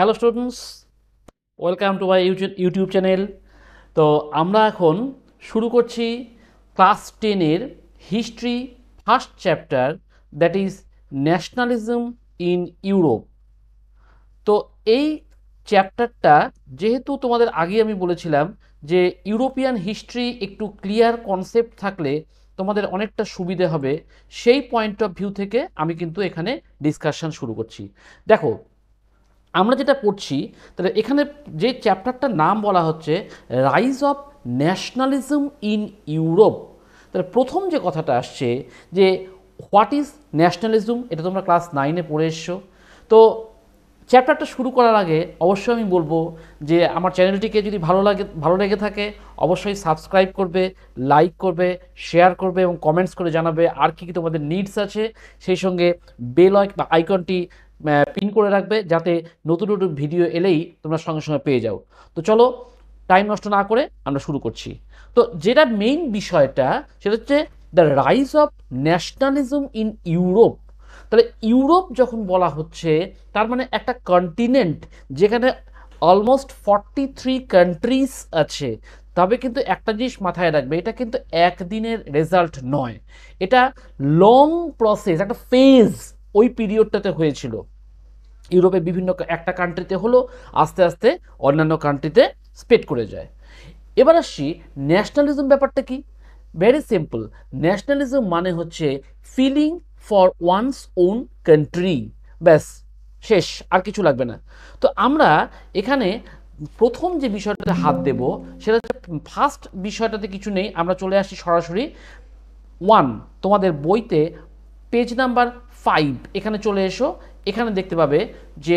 Hello students welcome to my YouTube channel তো আমরা এখন শুরু করছি ক্লাস টেনের history first chapter that is nationalism in Europe তো এই চ্যাপ্টারটা যেহেতু তোমাদের আগে আমি বলেছিলাম যে ইউরোপিয়ান হিস্ট্রি একটু ক্লিয়ার কনসেপ্ট থাকলে তোমাদের অনেকটা সুবিধে হবে সেই পয়েন্ট অফ ভিউ থেকে আমি কিন্তু এখানে ডিসকাশন শুরু করছি দেখো আমরা যেটা পড়ছি তাহলে এখানে যে চ্যাপ্টারটার নাম বলা হচ্ছে rise of nationalism in Europe তাহলে প্রথম যে কথাটা আসছে যে হোয়াট ইজ ন্যাশনালিজম এটা তোমরা ক্লাস নাইনে পড়ে এসছো তো চ্যাপ্টারটা শুরু করার আগে অবশ্যই আমি বলবো যে আমার চ্যানেলটিকে যদি ভালো লাগে ভালো লেগে থাকে অবশ্যই সাবস্ক্রাইব করবে লাইক করবে শেয়ার করবে এবং কমেন্টস করে জানাবে আর কী কী তোমাদের নিডস আছে সেই সঙ্গে বেল আইকনটি পিন করে রাখবে যাতে নতুন নতুন ভিডিও এলেই তোমরা সঙ্গে সঙ্গে পেয়ে যাও তো চলো টাইম নষ্ট না করে আমরা শুরু করছি তো যেটা মেইন বিষয়টা সেটা হচ্ছে the rise of nationalism in Europe তাহলে ইউরোপ যখন বলা হচ্ছে তার মানে একটা কন্টিনেন্ট যেখানে অলমোস্ট ফর্টি থ্রি কান্ট্রিজ আছে তবে কিন্তু একটা জিনিস মাথায় রাখবে এটা কিন্তু একদিনের রেজাল্ট নয় এটা লং প্রসেস একটা ফেজ ওই পিরিয়ডটাতে হয়েছিল ইউরোপে বিভিন্ন একটা কান্ট্রিতে হলো আস্তে আস্তে অন্যান্য কান্ট্রিতে স্প্রেড করে যায় এবার আসছি ন্যাশনালিজম ব্যাপারটা কি ভেরি সিম্পল ন্যাশনালিজম মানে হচ্ছে feeling for one's own country ব্যাস শেষ আর কিছু লাগবে না তো আমরা এখানে প্রথম যে বিষয়টাতে হাত দেব সেটা হচ্ছে ফার্স্ট বিষয়টাতে কিছু নেই আমরা চলে আসি সরাসরি ওয়ান তোমাদের বইতে পেজ নাম্বার ফাইভ এখানে চলে এসো এখানে দেখতে পাবে যে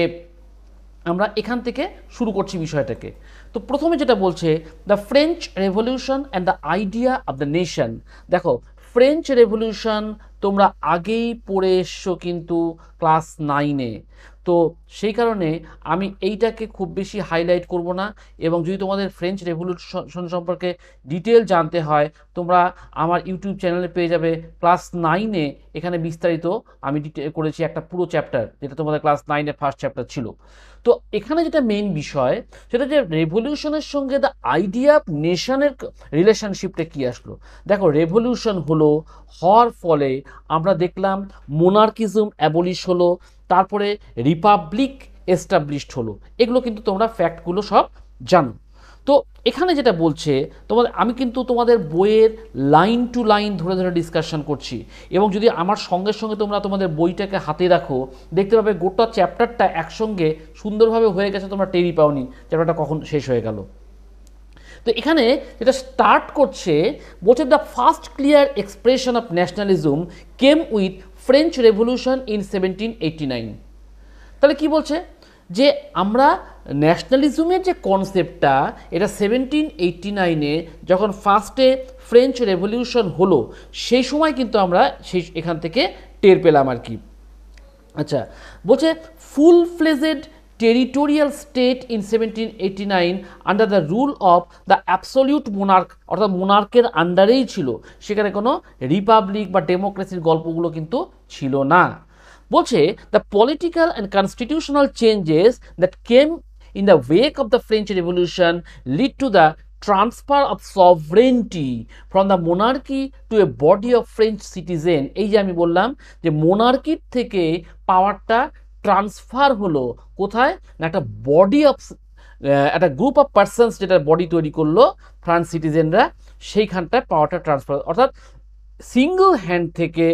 আমরা এখান থেকে শুরু করছি বিষয়টাকে তো প্রথমে যেটা বলছে the French revolution and the idea of the nation দেখো ফ্রেঞ্চ রেভলিউশন তোমরা আগেই পড়ে এসছো কিন্তু ক্লাস নাইনে তো সেই কারণে আমি এইটাকে খুব বেশি হাইলাইট করব না এবং যদি তোমাদের ফ্রেঞ্চ রেভলিউশন সম্পর্কে ডিটেল জানতে হয় তোমরা আমার ইউটিউব চ্যানেলে পেয়ে যাবে ক্লাস নাইনে এখানে বিস্তারিত আমি করেছি একটা পুরো চ্যাপ্টার যেটা তোমাদের ক্লাস নাইনের ফার্স্ট চ্যাপ্টার ছিল তো এখানে যেটা মেইন বিষয় সেটা যে রেভলিউশনের সঙ্গে দ্য আইডিয়া অফ নেশনের রিলেশনশিপটা কী আসলো দেখো রেভলিউশন হলো হওয়ার ফলে আমরা দেখলাম মোনার্কিজম অ্যাবলিশ হলো তারপরে রিপাবলিক লিক এস্টাবলিশড হলো এগুলো কিন্তু তোমরা ফ্যাক্টগুলো সব জানো তো এখানে যেটা বলছে তোমাদের আমি কিন্তু তোমাদের বইয়ের লাইন টু লাইন ধরে ধরে ডিসকাশন করছি এবং যদি আমার সঙ্গে সঙ্গে তোমরা তোমাদের বইটাকে হাতে রাখো দেখতে পাবে গোটা চ্যাপ্টারটা একসঙ্গে সুন্দরভাবে হয়ে গেছে তোমরা টেরি পাওনি চ্যাপ্টারটা কখন শেষ হয়ে গেল তো এখানে যেটা স্টার্ট করছে বলছে the first clear expression of nationalism came with French revolution in seventeen eighty nine তাহলে কি বলছে যে আমরা ন্যাশনালিজমের যে কনসেপ্টটা এটা সেভেন্টিন এইটটি নাইনে যখন ফার্স্টে ফ্রেঞ্চ রেভলিউশন হলো সেই সময় কিন্তু আমরা সেই এখান থেকে টের পেলাম আর কি আচ্ছা বলছে full fledged territorial state in seventeen eighty nine under the rule of the absolute monarch অর্থাৎ মোনার্কের আন্ডারেই ছিল সেখানে কোনো রিপাবলিক বা ডেমোক্রেসির গল্পগুলো কিন্তু ছিল না বলছে the political and constitutional changes that came in the wake of the French revolution lead to the transfer of sovereignty from the monarchy to a body of French citizen এই যে আমি বললাম যে মোনার্কির থেকে পাওয়ারটা ট্রান্সফার হলো কোথায় না একটা বডি অফ একটা গ্রুপ অফ পার্সনস যেটা বডি তৈরি করলো ফ্রান্স সিটিজেনরা সেইখানটায় পাওয়ারটা ট্রান্সফার অর্থাৎ সিঙ্গল হ্যান্ড থেকে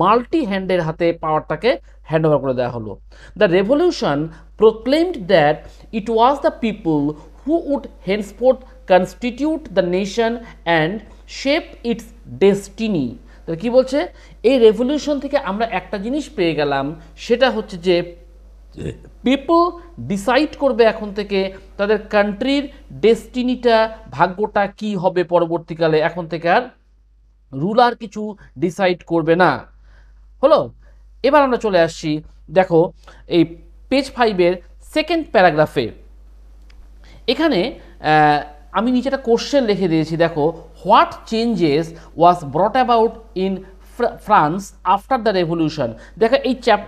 মাল্টি হ্যান্ডের হাতে পাওয়ারটাকে হ্যান্ড ওভার করে দেওয়া হলো the revolution proclaimed that it was the people who would henceforth constitute the nation and shape its destiny তাহলে কী বলছে এই রেভলিউশন থেকে আমরা একটা জিনিস পেয়ে গেলাম সেটা হচ্ছে যে পিপল ডিসাইড করবে এখন থেকে তাদের কান্ট্রির ডেস্টিনিটা ভাগ্যটা কি হবে পরবর্তীকালে এখন থেকে আর রুলার কিছু ডিসাইড করবে না হলো এবার আমরা চলে আসছি দেখো এই পেজ ফাইভের সেকেন্ড প্যারাগ্রাফে এখানে আমি নিচে একটা কোশ্চেন লিখে দিয়েছি দেখো what changes was brought about in France after the revolution দেখো এই চ্যাপ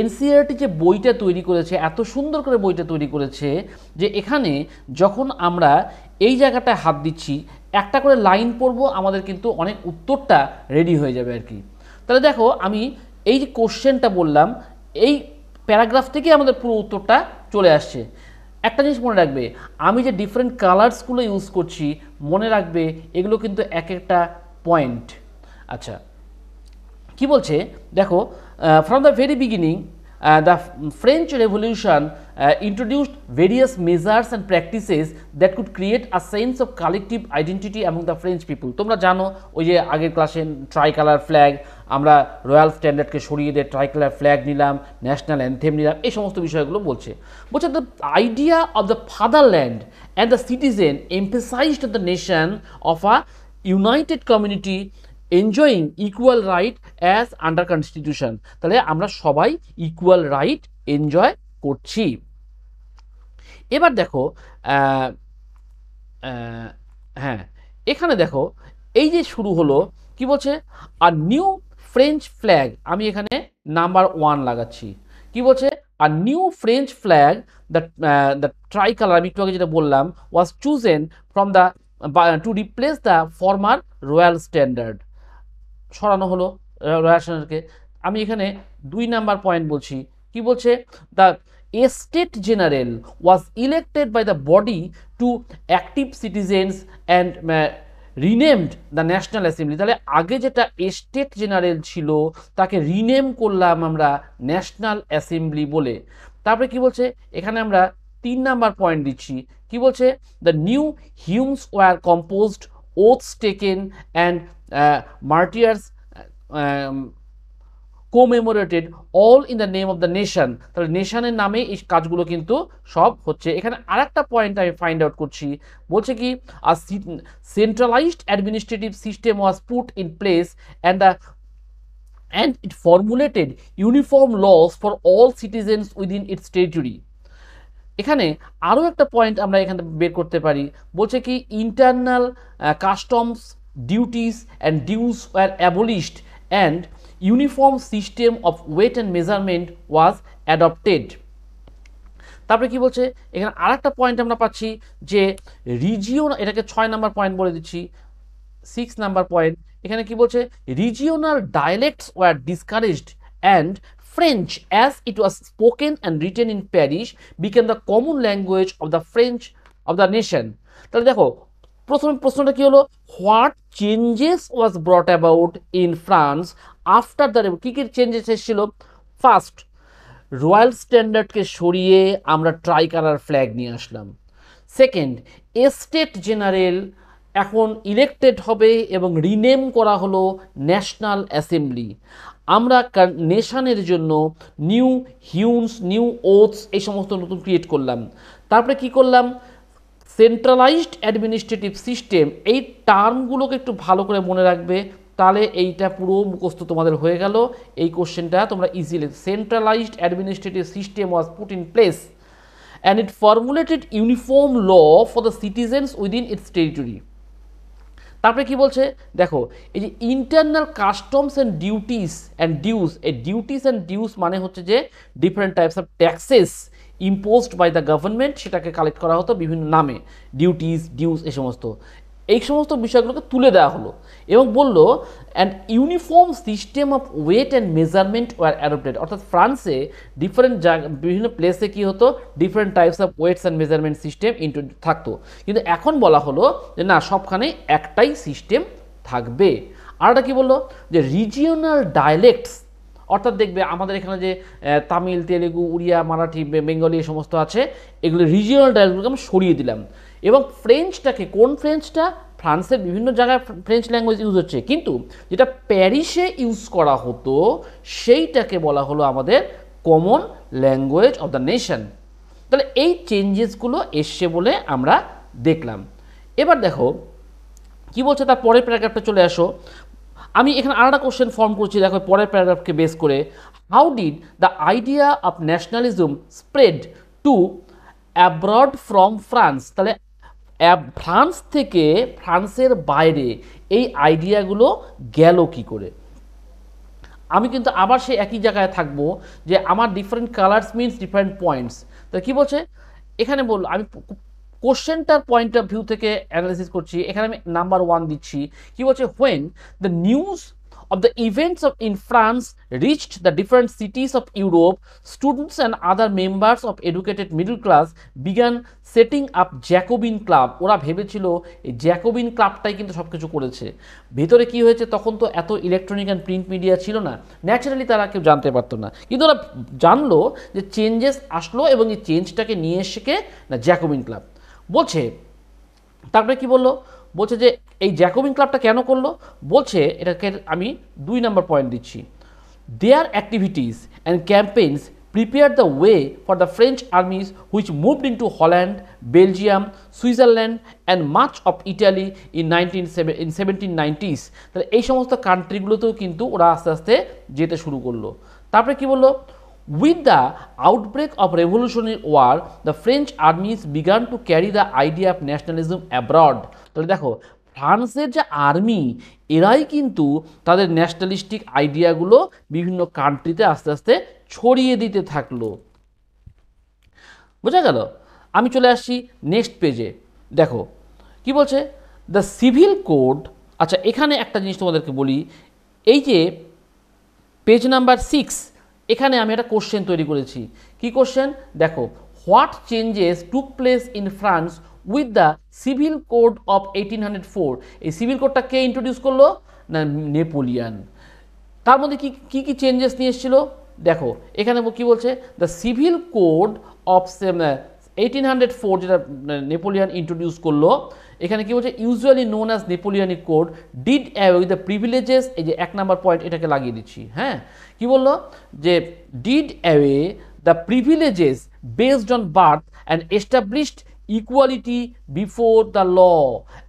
এনসিআরটি e যে বইটা তৈরি করেছে এত সুন্দর করে বইটা তৈরি করেছে যে এখানে যখন আমরা এই জায়গাটায় হাত দিচ্ছি একটা করে লাইন পড়বো আমাদের কিন্তু অনেক উত্তরটা রেডি হয়ে যাবে আর কি তাহলে দেখো আমি এই যে কোশ্চেনটা বললাম এই প্যারাগ্রাফ থেকে আমাদের পুরো উত্তরটা চলে আসছে একটা জিনিস মনে রাখবে আমি যে ডিফারেন্ট কালার্সগুলো ইউজ করছি মনে রাখবে এগুলো কিন্তু এক একটা পয়েন্ট আচ্ছা কি বলছে দেখো from the very beginning the French revolution uh, introduced various measures and practices that could create a sense of collective identity among the French people তোমরা জানো ওই যে আগের ক্লাসে ট্রাইকালার ফ্ল্যাগ আমরা রয়্যাল স্ট্যান্ডার্ডকে সরিয়ে দিয়ে ট্রাইকালার ফ্ল্যাগ নিলাম ন্যাশনাল অ্যান্থেম নিলাম এই সমস্ত বিষয়গুলো বলছে বলছে the idea of the fatherland and the citizen emphasised the nation of a united community enjoying equal right as under constitution তাহলে আমরা সবাই ইকুয়াল রাইট এনজয় করছি এবার দেখো হ্যাঁ এখানে দেখো এই যে শুরু হলো কি বলছে আর নিউ ফ্রেঞ্চ ফ্ল্যাগ আমি এখানে নাম্বার ওয়ান লাগাচ্ছি কি বলছে আর new French flag the the tricolour আমি একটু আগে যেটা বললাম was chosen from the to replace the former royal standard সরানো হলো রয়্যাল স্ট্যান্ডার্ডকে আমি এখানে দুই নাম্বার পয়েন্ট বলছি কি বলছে the estate general was elected by the body to active citizens and uh, renamed the national assembly তাহলে আগে যেটা এস্টেট জেনারেল ছিল তাকে রিনেম করলাম আমরা ন্যাশনাল অ্যাসেম্বলি বলে তারপরে কি বলছে এখানে আমরা তিন নাম্বার পয়েন্ট দিচ্ছি কি বলছে the new hymns were composed oaths taken and martyrs commemorated all in the name of the nation তাহলে নেশানের নামে এই কাজগুলো কিন্তু সব হচ্ছে এখানে আরেকটা পয়েন্ট আমি ফাইন্ড আউট করছি বলছে কি আর centralised administrative system was put in place and the and it formulated uniform laws for all citizens within its territory এখানে আরও একটা পয়েন্ট আমরা এখানে বের করতে পারি বলছে কি internal customs duties and dues were abolished and uniform system of weight and measurement was adopted তারপরে কি বলছে এখানে আর একটা পয়েন্ট আমরা পাচ্ছি যে রিজিওন এটাকে ছয় নাম্বার পয়েন্ট বলে দিচ্ছি সিক্স নাম্বার পয়েন্ট এখানে কি বলছে regional dialects were discouraged and French as it was spoken and written in Paris became the common language of the French of the nation তাহলে দেখো প্রথম প্রশ্নটা কি হলো what changes was brought about in France after the কী কী changes এসেছিল first royal স্ট্যান্ডার্ডকে সরিয়ে আমরা ট্রাই কালার ফ্ল্যাগ নিয়ে আসলাম সেকেন্ড এস্টেট জেনারেল এখন ইলেকটেড হবে এবং রিনেম করা হলো ন্যাশনাল অ্যাসেম্বলি আমরা নেশানের জন্য নিউ হিউন্স নিউ ওথস এই সমস্ত নতুন ক্রিয়েট করলাম তারপরে কি করলাম সেন্ট্রালাইজড অ্যাডমিনিস্ট্রেটিভ সিস্টেম এই টার্মগুলোকে একটু ভালো করে মনে রাখবে তাহলে এইটা পুরো মুখস্থ তোমাদের হয়ে গেল এই কোশ্চেনটা তোমরা easily centralised administrative system was put in place and it formulated uniform law for the citizens within its territory তারপরে কি বলছে দেখো এই যে internal customs and duties and dues এই ডিউটিস অ্যান্ড ডিউস মানে হচ্ছে যে different types of taxes imposed by the government সেটাকে কালেক্ট করা হতো বিভিন্ন নামে ডিউটিস ডিউস এ সমস্ত এই সমস্ত বিষয়গুলোকে তুলে দেওয়া হলো এবং বলল and uniform system of weight and measurement were adopted অর্থাৎ ফ্রান্সে ডিফারেন্ট বিভিন্ন প্লেসে কী হতো different types of weights and measurement system into থাকতো কিন্তু এখন বলা হলো যে না সবখানে একটাই সিস্টেম থাকবে আর একটা কী বললো যে রিজিওনাল ডায়ালেক্টস অর্থাৎ দেখবে আমাদের এখানে যে তামিল তেলেগু উড়িয়া মারাঠি বেঙ্গলি এই সমস্ত আছে এগুলো রিজিওনাল ডায়ালগুলোকে আমি সরিয়ে দিলাম এবং ফ্রেঞ্চটাকে কোন ফ্রেঞ্চটা ফ্রান্সের বিভিন্ন জায়গায় ফ্রেঞ্চ ল্যাঙ্গুয়েজ ইউজ হচ্ছে কিন্তু যেটা প্যারিসে ইউজ করা হতো সেইটাকে বলা হলো আমাদের common language of the nation তাহলে এই চেঞ্জেসগুলো এসছে বলে আমরা দেখলাম এবার দেখো কি বলছে তার পরের প্যারাগ্রাফটা চলে আসো আমি এখানে আরেকটা কোশ্চেন ফর্ম করছি দেখো পরের প্যারাগ্রাফকে বেস করে how did the idea of nationalism spread to abroad from France তাহলে ফ্রান্স থেকে ফ্রান্সের বাইরে এই আইডিয়াগুলো গেল কি করে আমি কিন্তু আবার সেই একই জায়গায় থাকবো যে আমার different colours means different points তো কী বলছে এখানে বললো আমি কোশ্চেনটার পয়েন্ট অফ ভিউ থেকে অ্যানালিসিস করছি এখানে আমি নাম্বার ওয়ান দিচ্ছি কি বলছে when the news of the events of in France reached the different cities of Europe students and other members of educated middle class began setting up Jacobin club ওরা ভেবেছিল এই Jacobin ক্লাবটাই কিন্তু সব কিছু করেছে ভেতরে কি হয়েছে তখন তো এত ইলেকট্রনিক অ্যান্ড প্রিন্ট মিডিয়া ছিল না ন্যাচারালি তারা কেউ জানতে পারতো না কিন্তু ওরা জানলো যে চেঞ্জেস আসলো এবং এই চেঞ্জটাকে নিয়ে এসে না জ্যাকোবিন ক্লাব বলছে তারপরে কি বলল বলছে যে এই জ্যাকোবিন ক্লাবটা কেন করলো বলছে এটাকে আমি দুই নম্বর পয়েন্ট দিচ্ছি their activities and campaigns prepare the way for the French armies which moved in to Holland Belgium Switzerland and much of Italy in nineteen in seventeen nineties তাহলে এই সমস্ত কান্ট্রিগুলোতেও কিন্তু ওরা আস্তে আস্তে যেতে শুরু করলো তারপরে কি বললো With the outbreak of revolutionary war, the French armies began to carry the idea of nationalism abroad. তাহলে দেখো ফ্রান্সের যে আর্মি এরাই কিন্তু তাদের ন্যাশনালিস্টিক আইডিয়াগুলো বিভিন্ন কান্ট্রিতে আস্তে আস্তে ছড়িয়ে দিতে থাকলো বোঝা গেল আমি চলে আসছি নেক্সট পেজে দেখো কি বলছে দ্য সিভিল কোড আচ্ছা এখানে একটা জিনিস তোমাদেরকে বলি এই যে পেজ নাম্বার সিক্স এখানে আমি একটা কোশ্চেন তৈরি করেছি কি কোশ্চেন দেখো what changes took place in France with the civil code of eighteen hundred four এই সিভিল কোডটা কে ইন্ট্রোডিউস করলো না নেপোলিয়ান তার মধ্যে কী কী কী চেঞ্জেস নিয়ে এসেছিল দেখো এখানে কী বলছে the civil code of eighteen hundred four যেটা নেপোলিয়ান ইন্ট্রোডিউস করলো এখানে কি বলছে usually known as Napoleonic code did away the privileges এই যে এক নাম্বার পয়েন্ট এটাকে লাগিয়ে দিচ্ছি হ্যাঁ কি বললো যে did away the privileges based on birth and established equality before the law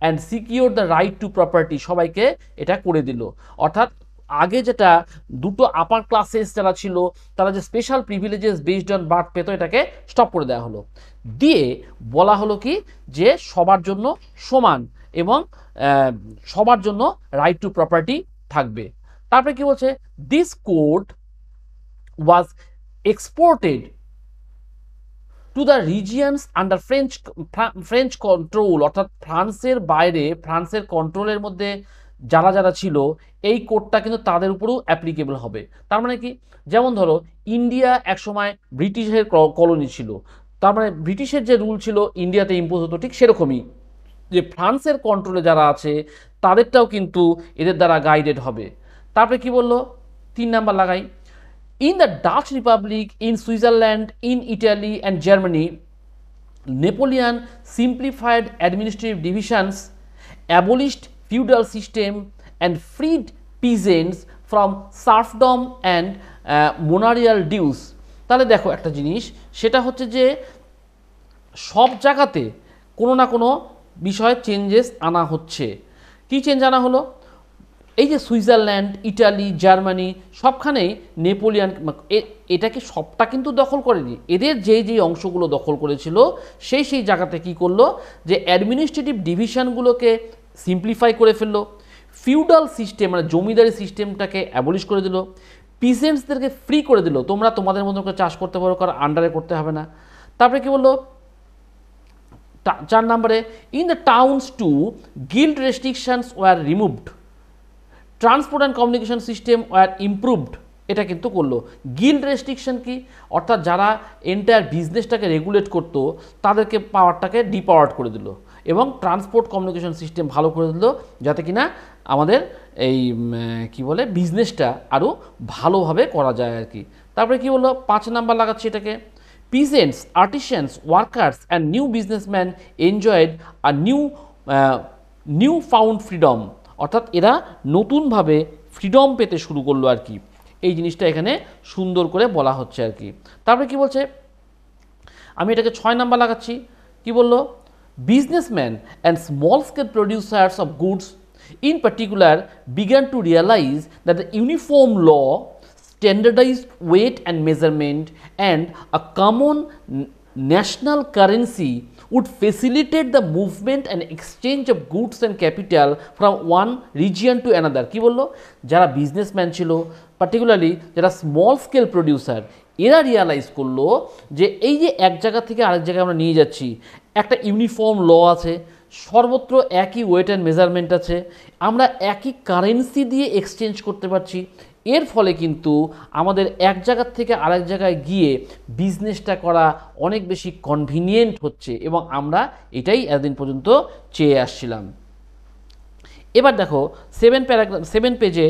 and secure the right to property সবাইকে এটা করে দিল অর্থাৎ আগে যেটা দুটো আপার ক্লাসেস যারা ছিল তারা যে special privileges based on birth পেত এটাকে স্টপ করে দেওয়া হলো দিয়ে বলা হলো কি যে সবার জন্য সমান এবং সবার জন্য রাইট টু প্রপার্টি থাকবে তারপরে কি বলছে this code was exported to the regions under French French control অর্থাৎ ফ্রান্সের বাইরে ফ্রান্সের কন্ট্রোলের মধ্যে যারা যারা ছিল এই কোডটা কিন্তু তাদের উপরেও অ্যাপ্লিকেবল হবে তার মানে কি যেমন ধরো ইন্ডিয়া একসময় ব্রিটিশের কলোনি ছিল তার মানে ব্রিটিশের যে রুল ছিল ইন্ডিয়াতে ইম্পোজ হতো ঠিক সেরকমই যে ফ্রান্সের কন্ট্রোলে যারা আছে তাদেরটাও কিন্তু এদের দ্বারা গাইডেড হবে তারপরে কি বলল তিন নাম্বার লাগাই in the Dutch republic in Switzerland in Italy and Germany Napoleon simplified administrative divisions abolished feudal system and freed peasants from serfdom and uh, monarial dues তাহলে দেখো একটা জিনিস সেটা হচ্ছে যে সব জায়গাতে কোনো না কোনো বিষয়ে চেঞ্জেস আনা হচ্ছে কি চেঞ্জ আনা হলো এই যে সুইজারল্যান্ড ইটালি জার্মানি সবখানেই নেপোলিয়ান এটাকে সবটা কিন্তু দখল করেনি এদের যে যে অংশগুলো দখল করেছিল সেই সেই জায়গাতে কি করলো যে অ্যাডমিনিস্ট্রেটিভ ডিভিশনগুলোকে সিম্পলিফাই করে ফেললো ফিউডাল সিস্টেম মানে জমিদারি সিস্টেমটাকে অ্যাবলিশ করে দিল পিসেন্টসদেরকে ফ্রি করে দিল তোমরা তোমাদের মতো করে চাষ করতে পারো কারণ আন্ডারে করতে হবে না তারপরে কি বললো চার নম্বরে in the towns to guild restrictions were removed transport and communication system were improved এটা কিন্তু করলো গিল্ড রেস্ট্রিকশন কি অর্থাৎ যারা এন্টায়ার বিজনেসটাকে রেগুলেট করতো তাদেরকে পাওয়ারটাকে ডিপাওয়ার্ড করে দিল এবং ট্রান্সপোর্ট কমিউনিকেশন সিস্টেম ভালো করে দিল যাতে কিনা আমাদের এই কি বলে বিজনেসটা আরও ভালোভাবে করা যায় আর কি তারপরে কি বললো পাঁচ নাম্বার লাগাচ্ছি এটাকে peasants artisans workers and new businessman enjoyed আর নিউ নিউ ফাউন্ড ফ্রিডম অর্থাৎ এরা নতুনভাবে ফ্রিডম পেতে শুরু করলো আর কি এই জিনিসটা এখানে সুন্দর করে বলা হচ্ছে আর কি তারপরে কি বলছে আমি এটাকে ছয় নাম্বার লাগাচ্ছি কি বললো businessmen and small-scale producers of goods in particular began to realize that the uniform law, standardized weight and measurement and a common national currency would facilitate the movement and exchange of goods and capital from one region to another কি bollo? Jara businessman chilo, particularly jara small-scale producer, এরা realize করলো je এই যে এক জায়গা থেকে আরেক জায়গায় আমরা নিয়ে যাচ্ছি একটা ইউনিফর্ম ল আছে সর্বত্র একই ওয়েট অ্যান্ড মেজারমেন্ট আছে আমরা একই কারেন্সি দিয়ে এক্সচেঞ্জ করতে পারছি এর ফলে কিন্তু আমাদের এক জায়গার থেকে আরেক জায়গায় গিয়ে বিজনেসটা করা অনেক বেশি কনভিনিয়েন্ট হচ্ছে এবং আমরা এটাই এতদিন পর্যন্ত চেয়ে আসছিলাম এবার দেখো সেভেন প্যারাগ্রাফ সেভেন পেজে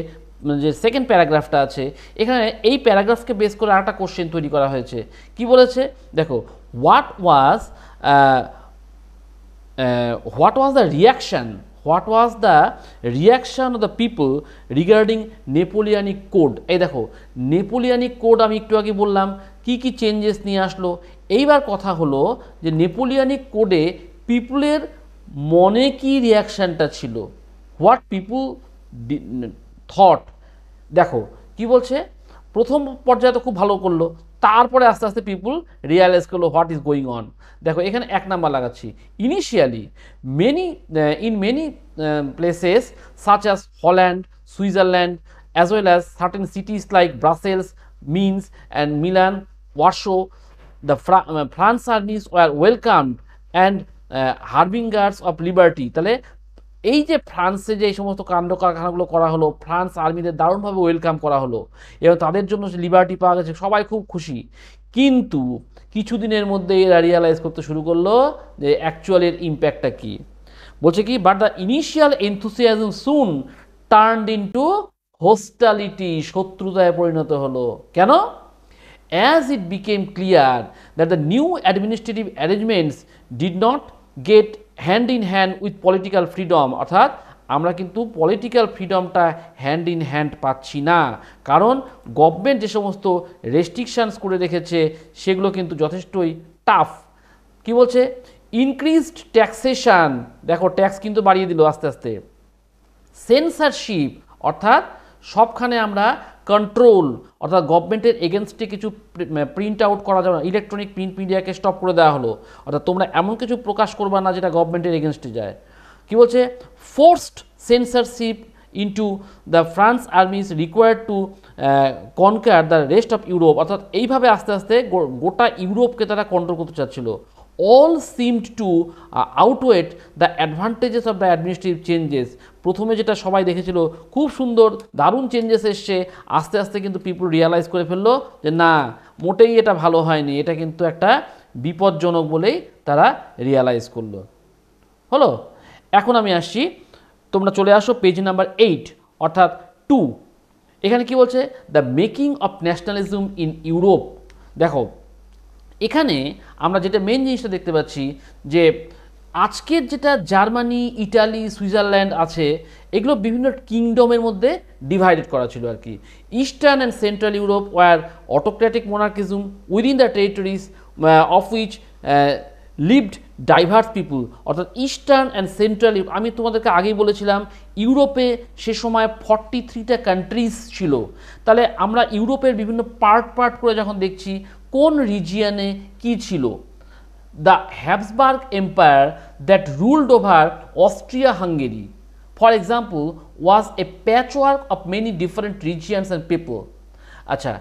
যে সেকেন্ড প্যারাগ্রাফটা আছে এখানে এই প্যারাগ্রাফকে বেস করে আরেকটা কোশ্চেন তৈরি করা হয়েছে কি বলেছে দেখো what was Uh, uh, what was the reaction what was the reaction of the people regarding Napoleonic code এই দেখো নেপোলিয়ানিক কোড আমি একটু আগে বললাম কি কি চেঞ্জেস নিয়ে আসলো এইবার কথা হলো যে নেপোলিয়ানিক কোডে পিপুলের মনে কি রিয়াকশানটা ছিল হোয়াট পিপুল থট দেখো কি বলছে প্রথম পর্যায়ে তো খুব ভালো করলো তারপরে আস্তে আস্তে পিপুল রিয়ালাইজ করলো হোয়াট ইজ গোয়িং অন দেখো এখানে এক নাম্বার লাগাচ্ছি initially many in many places such as Holland Switzerland as well as certain cities like Brussels Mainz and Milan Warsaw the France armies were welcome and harbingers of liberty তাহলে এই যে ফ্রান্সে যে এই সমস্ত কাণ্ড কারখানাগুলো করা হলো ফ্রান্স আর্মিদের দারুণভাবে ওয়েলকাম করা হলো এবং তাদের জন্য লিবার্টি পাওয়া গেছে সবাই খুব খুশি কিন্তু কিছু দিনের মধ্যে এরা রিয়ালাইজ করতে শুরু করলো যে অ্যাকচুয়ালের এর ইম্প্যাক্টটা কী বলছে কি but the initial enthusiasm soon turned into hostility শত্রুতায় পরিণত হলো কেন as it became clear that the new administrative arrangements did not get hand in hand with political freedom অর্থাৎ আমরা কিন্তু পলিটিক্যাল ফ্রিডমটা হ্যান্ড ইন হ্যান্ড পাচ্ছি না কারণ গভর্নমেন্ট যে সমস্ত রেস্ট্রিকশানস করে রেখেছে সেগুলো কিন্তু যথেষ্টই টাফ কি বলছে ইনক্রিজড ট্যাক্সেশান দেখো ট্যাক্স কিন্তু বাড়িয়ে দিল আস্তে আস্তে সেন্সারশিপ অর্থাৎ সবখানে আমরা কন্ট্রোল অর্থাৎ গভর্নমেন্টের এগেনস্টে কিছু প্রিন্ট মানে আউট করা যাবে না ইলেকট্রনিক প্রিন্ট মিডিয়াকে স্টপ করে দেওয়া হলো অর্থাৎ তোমরা এমন কিছু প্রকাশ করবা না যেটা গভর্নমেন্টের এগেনস্টে যায় কি বলছে forced censorship into the France army is required to conquer the rest of Europe অর্থাৎ এইভাবে আস্তে আস্তে গোটা ইউরোপকে তারা কন্ট্রোল করতে চাচ্ছিল all seemed to outweigh the advantages of the administrative changes প্রথমে যেটা সবাই দেখেছিল খুব সুন্দর দারুণ চেঞ্জেস এসছে আস্তে আস্তে কিন্তু পিপুল রিয়ালাইজ করে ফেললো যে না মোটেই এটা ভালো হয়নি এটা কিন্তু একটা বিপজ্জনক বলেই তারা রিয়ালাইজ করলো হলো এখন আমি আসছি তোমরা চলে আসো পেজ নাম্বার এইট অর্থাৎ টু এখানে কি বলছে the making of nationalism in Europe দেখো এখানে আমরা যেটা মেন জিনিসটা দেখতে পাচ্ছি যে আজকের যেটা জার্মানি ইটালি সুইজারল্যান্ড আছে এগুলো বিভিন্ন কিংডমের মধ্যে ডিভাইডেড করা ছিল আর কি eastern and central Europe were autocratic monarchism within the territories of which lived diverse people অর্থাৎ ইস্টার্ন অ্যান্ড সেন্ট্রাল ইউরোপ আমি তোমাদেরকে আগেই বলেছিলাম ইউরোপে সে সময় ফর্টি থ্রিটা কান্ট্রিজ ছিল তাহলে আমরা ইউরোপের বিভিন্ন পার্ট পার্ট করে যখন দেখছি কোন রিজিয়ানে কি ছিল the Habsburg Empire that ruled over Austria-Hungary, for example, was a patchwork of many different regions and people. আচ্ছা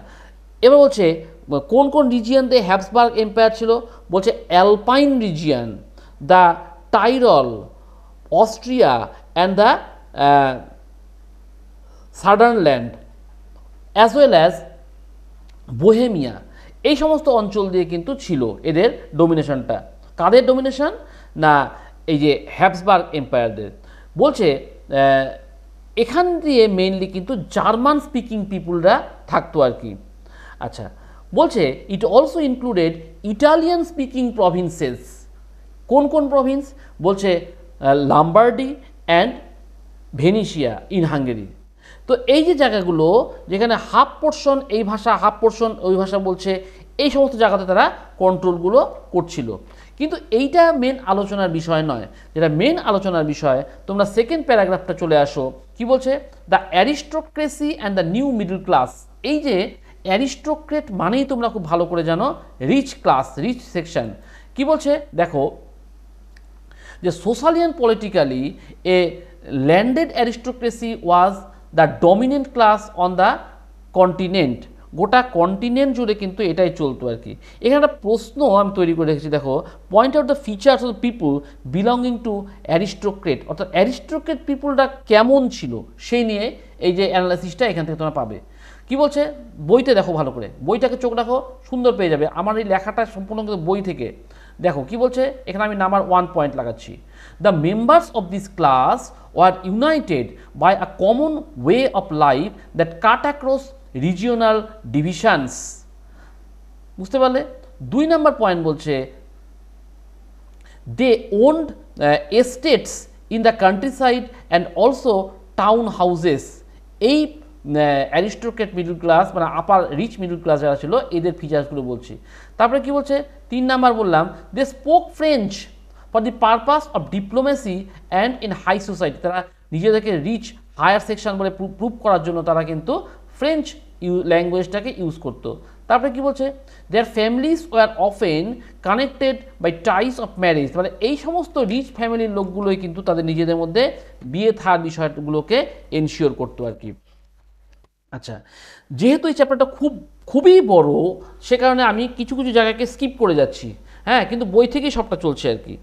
এবার বলছে কোন কোন রিজিয়ানতে হ্যাবসবার্গ এম্পায়ার ছিল বলছে Alpine region the Tyrol Austria and the southern land as well as Bohemia এই সমস্ত অঞ্চল দিয়ে কিন্তু ছিল এদের ডোমিনেশনটা কাদের ডোমিনেশন না এই যে হ্যাপসবার্গ এম্পায়ারদের বলছে এখান দিয়ে মেইনলি কিন্তু জার্মান স্পিকিং পিপুলরা থাকতো আর কি আচ্ছা বলছে it also included Italian speaking provinces কোন কোন প্রভিন্স বলছে Lombardy and Venetia in Hungary তো এই যে জায়গাগুলো যেখানে হাফ পোর্শন এই ভাষা হাফ পোর্শন ওই ভাষা বলছে এই সমস্ত জায়গাতে তারা কন্ট্রোলগুলো করছিল কিন্তু এইটা মেন আলোচনার বিষয় নয় যেটা মেন আলোচনার বিষয় তোমরা সেকেন্ড প্যারাগ্রাফটা চলে আসো কি বলছে the aristocracy and the new middle class এই যে অ্যারিস্টোক্রেট মানেই তোমরা খুব ভালো করে জানো রিচ ক্লাস রিচ সেকশন কি বলছে দেখো যে socially and politically a landed aristocracy was the dominant class on the continent গোটা কন্টিনেন্ট জুড়ে কিন্তু এটাই চলতো আর কি এখানে একটা প্রশ্ন আমি তৈরি করে রেখেছি দেখো point out the features of people belonging to aristocrat অর্থাৎ অ্যারিস্টোক্রেট পিপুলটা কেমন ছিল সেই নিয়ে এই যে অ্যানালাইসিসটা এখান থেকে তোমরা পাবে কি বলছে বইতে দেখো ভালো করে বইটাকে চোখ রাখো সুন্দর পেয়ে যাবে আমার এই লেখাটা সম্পূর্ণ বই থেকে দেখো কি বলছে এখানে আমি নাম্বার ওয়ান পয়েন্ট লাগাচ্ছি The members of this class were united by a common way of life that cut across regional divisions. বুঝতে পারলে দুই নাম্বার পয়েন্ট বলছে they owned estates in the countryside and also town houses এই aristocrat middle class মানে upper rich middle class যারা ছিল এদের ফিচার্সগুলো বলছি তারপরে কি বলছে তিন নাম্বার বললাম they spoke French for the purpose of diplomacy and in high society তারা নিজেদেরকে রিচ হায়ার সেকশন বলে প্রুভ করার জন্য তারা কিন্তু ফ্রেঞ্চ ইউ ল্যাঙ্গুয়েজটাকে ইউজ করতো তারপরে কি বলছে their families were often connected by ties of marriage মানে এই সমস্ত রিচ ফ্যামিলির লোকগুলোই কিন্তু তাদের নিজেদের মধ্যে বিয়ে থার বিষয়গুলোকে এনশিওর করতো আর কি আচ্ছা যেহেতু এই চ্যাপ্টারটা খুব খুবই বড় সে কারণে আমি কিছু কিছু জায়গাকে স্কিপ করে যাচ্ছি হ্যাঁ কিন্তু বই থেকেই সবটা চলছে আর কি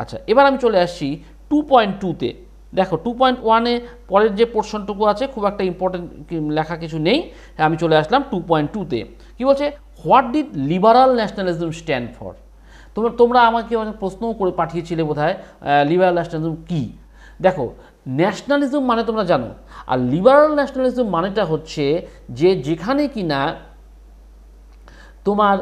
আচ্ছা এবার আমি চলে আসছি টু পয়েন্ট টুতে দেখো টু পয়েন্ট ওয়ানে পরের যে পোর্শনটুকু আছে খুব একটা ইম্পর্টেন্ট লেখা কিছু নেই হ্যাঁ, আমি চলে আসলাম টু পয়েন্ট টুতে কী বলছে what did liberal nationalism stand for তোমরা তোমরা আমাকে অনেক প্রশ্নও করে পাঠিয়েছিলে বোধ হয় লিবারাল ন্যাশনালিজম কী দেখো ন্যাশনালিজম মানে তোমরা জানো আর লিবারাল ন্যাশনালিজম মানেটা হচ্ছে যে যেখানে কি না তোমার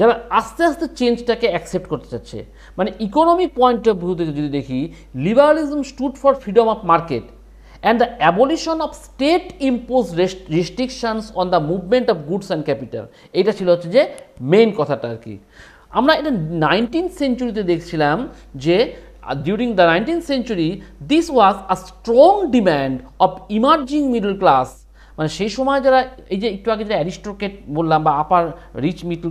যারা আস্তে আস্তে চেঞ্জটাকে অ্যাকসেপ্ট করতে চাচ্ছে মানে ইকোনমিক পয়েন্ট অফ ভিউতে যদি দেখি liberalism stood for freedom of market and the abolition of state impose rest on the movement of goods and capital capital এটা ছিল হচ্ছে যে মেইন কথাটা আর কি আমরা এটা নাইনটিন সেঞ্চুরিতে দেখছিলাম যে during the nineteen century this was a strong demand of emerging middle class মানে সেই সময় যারা এই যে একটু আগে যারা অ্যারিস্টোক্রেট বললাম বা আপার রিচ মিটল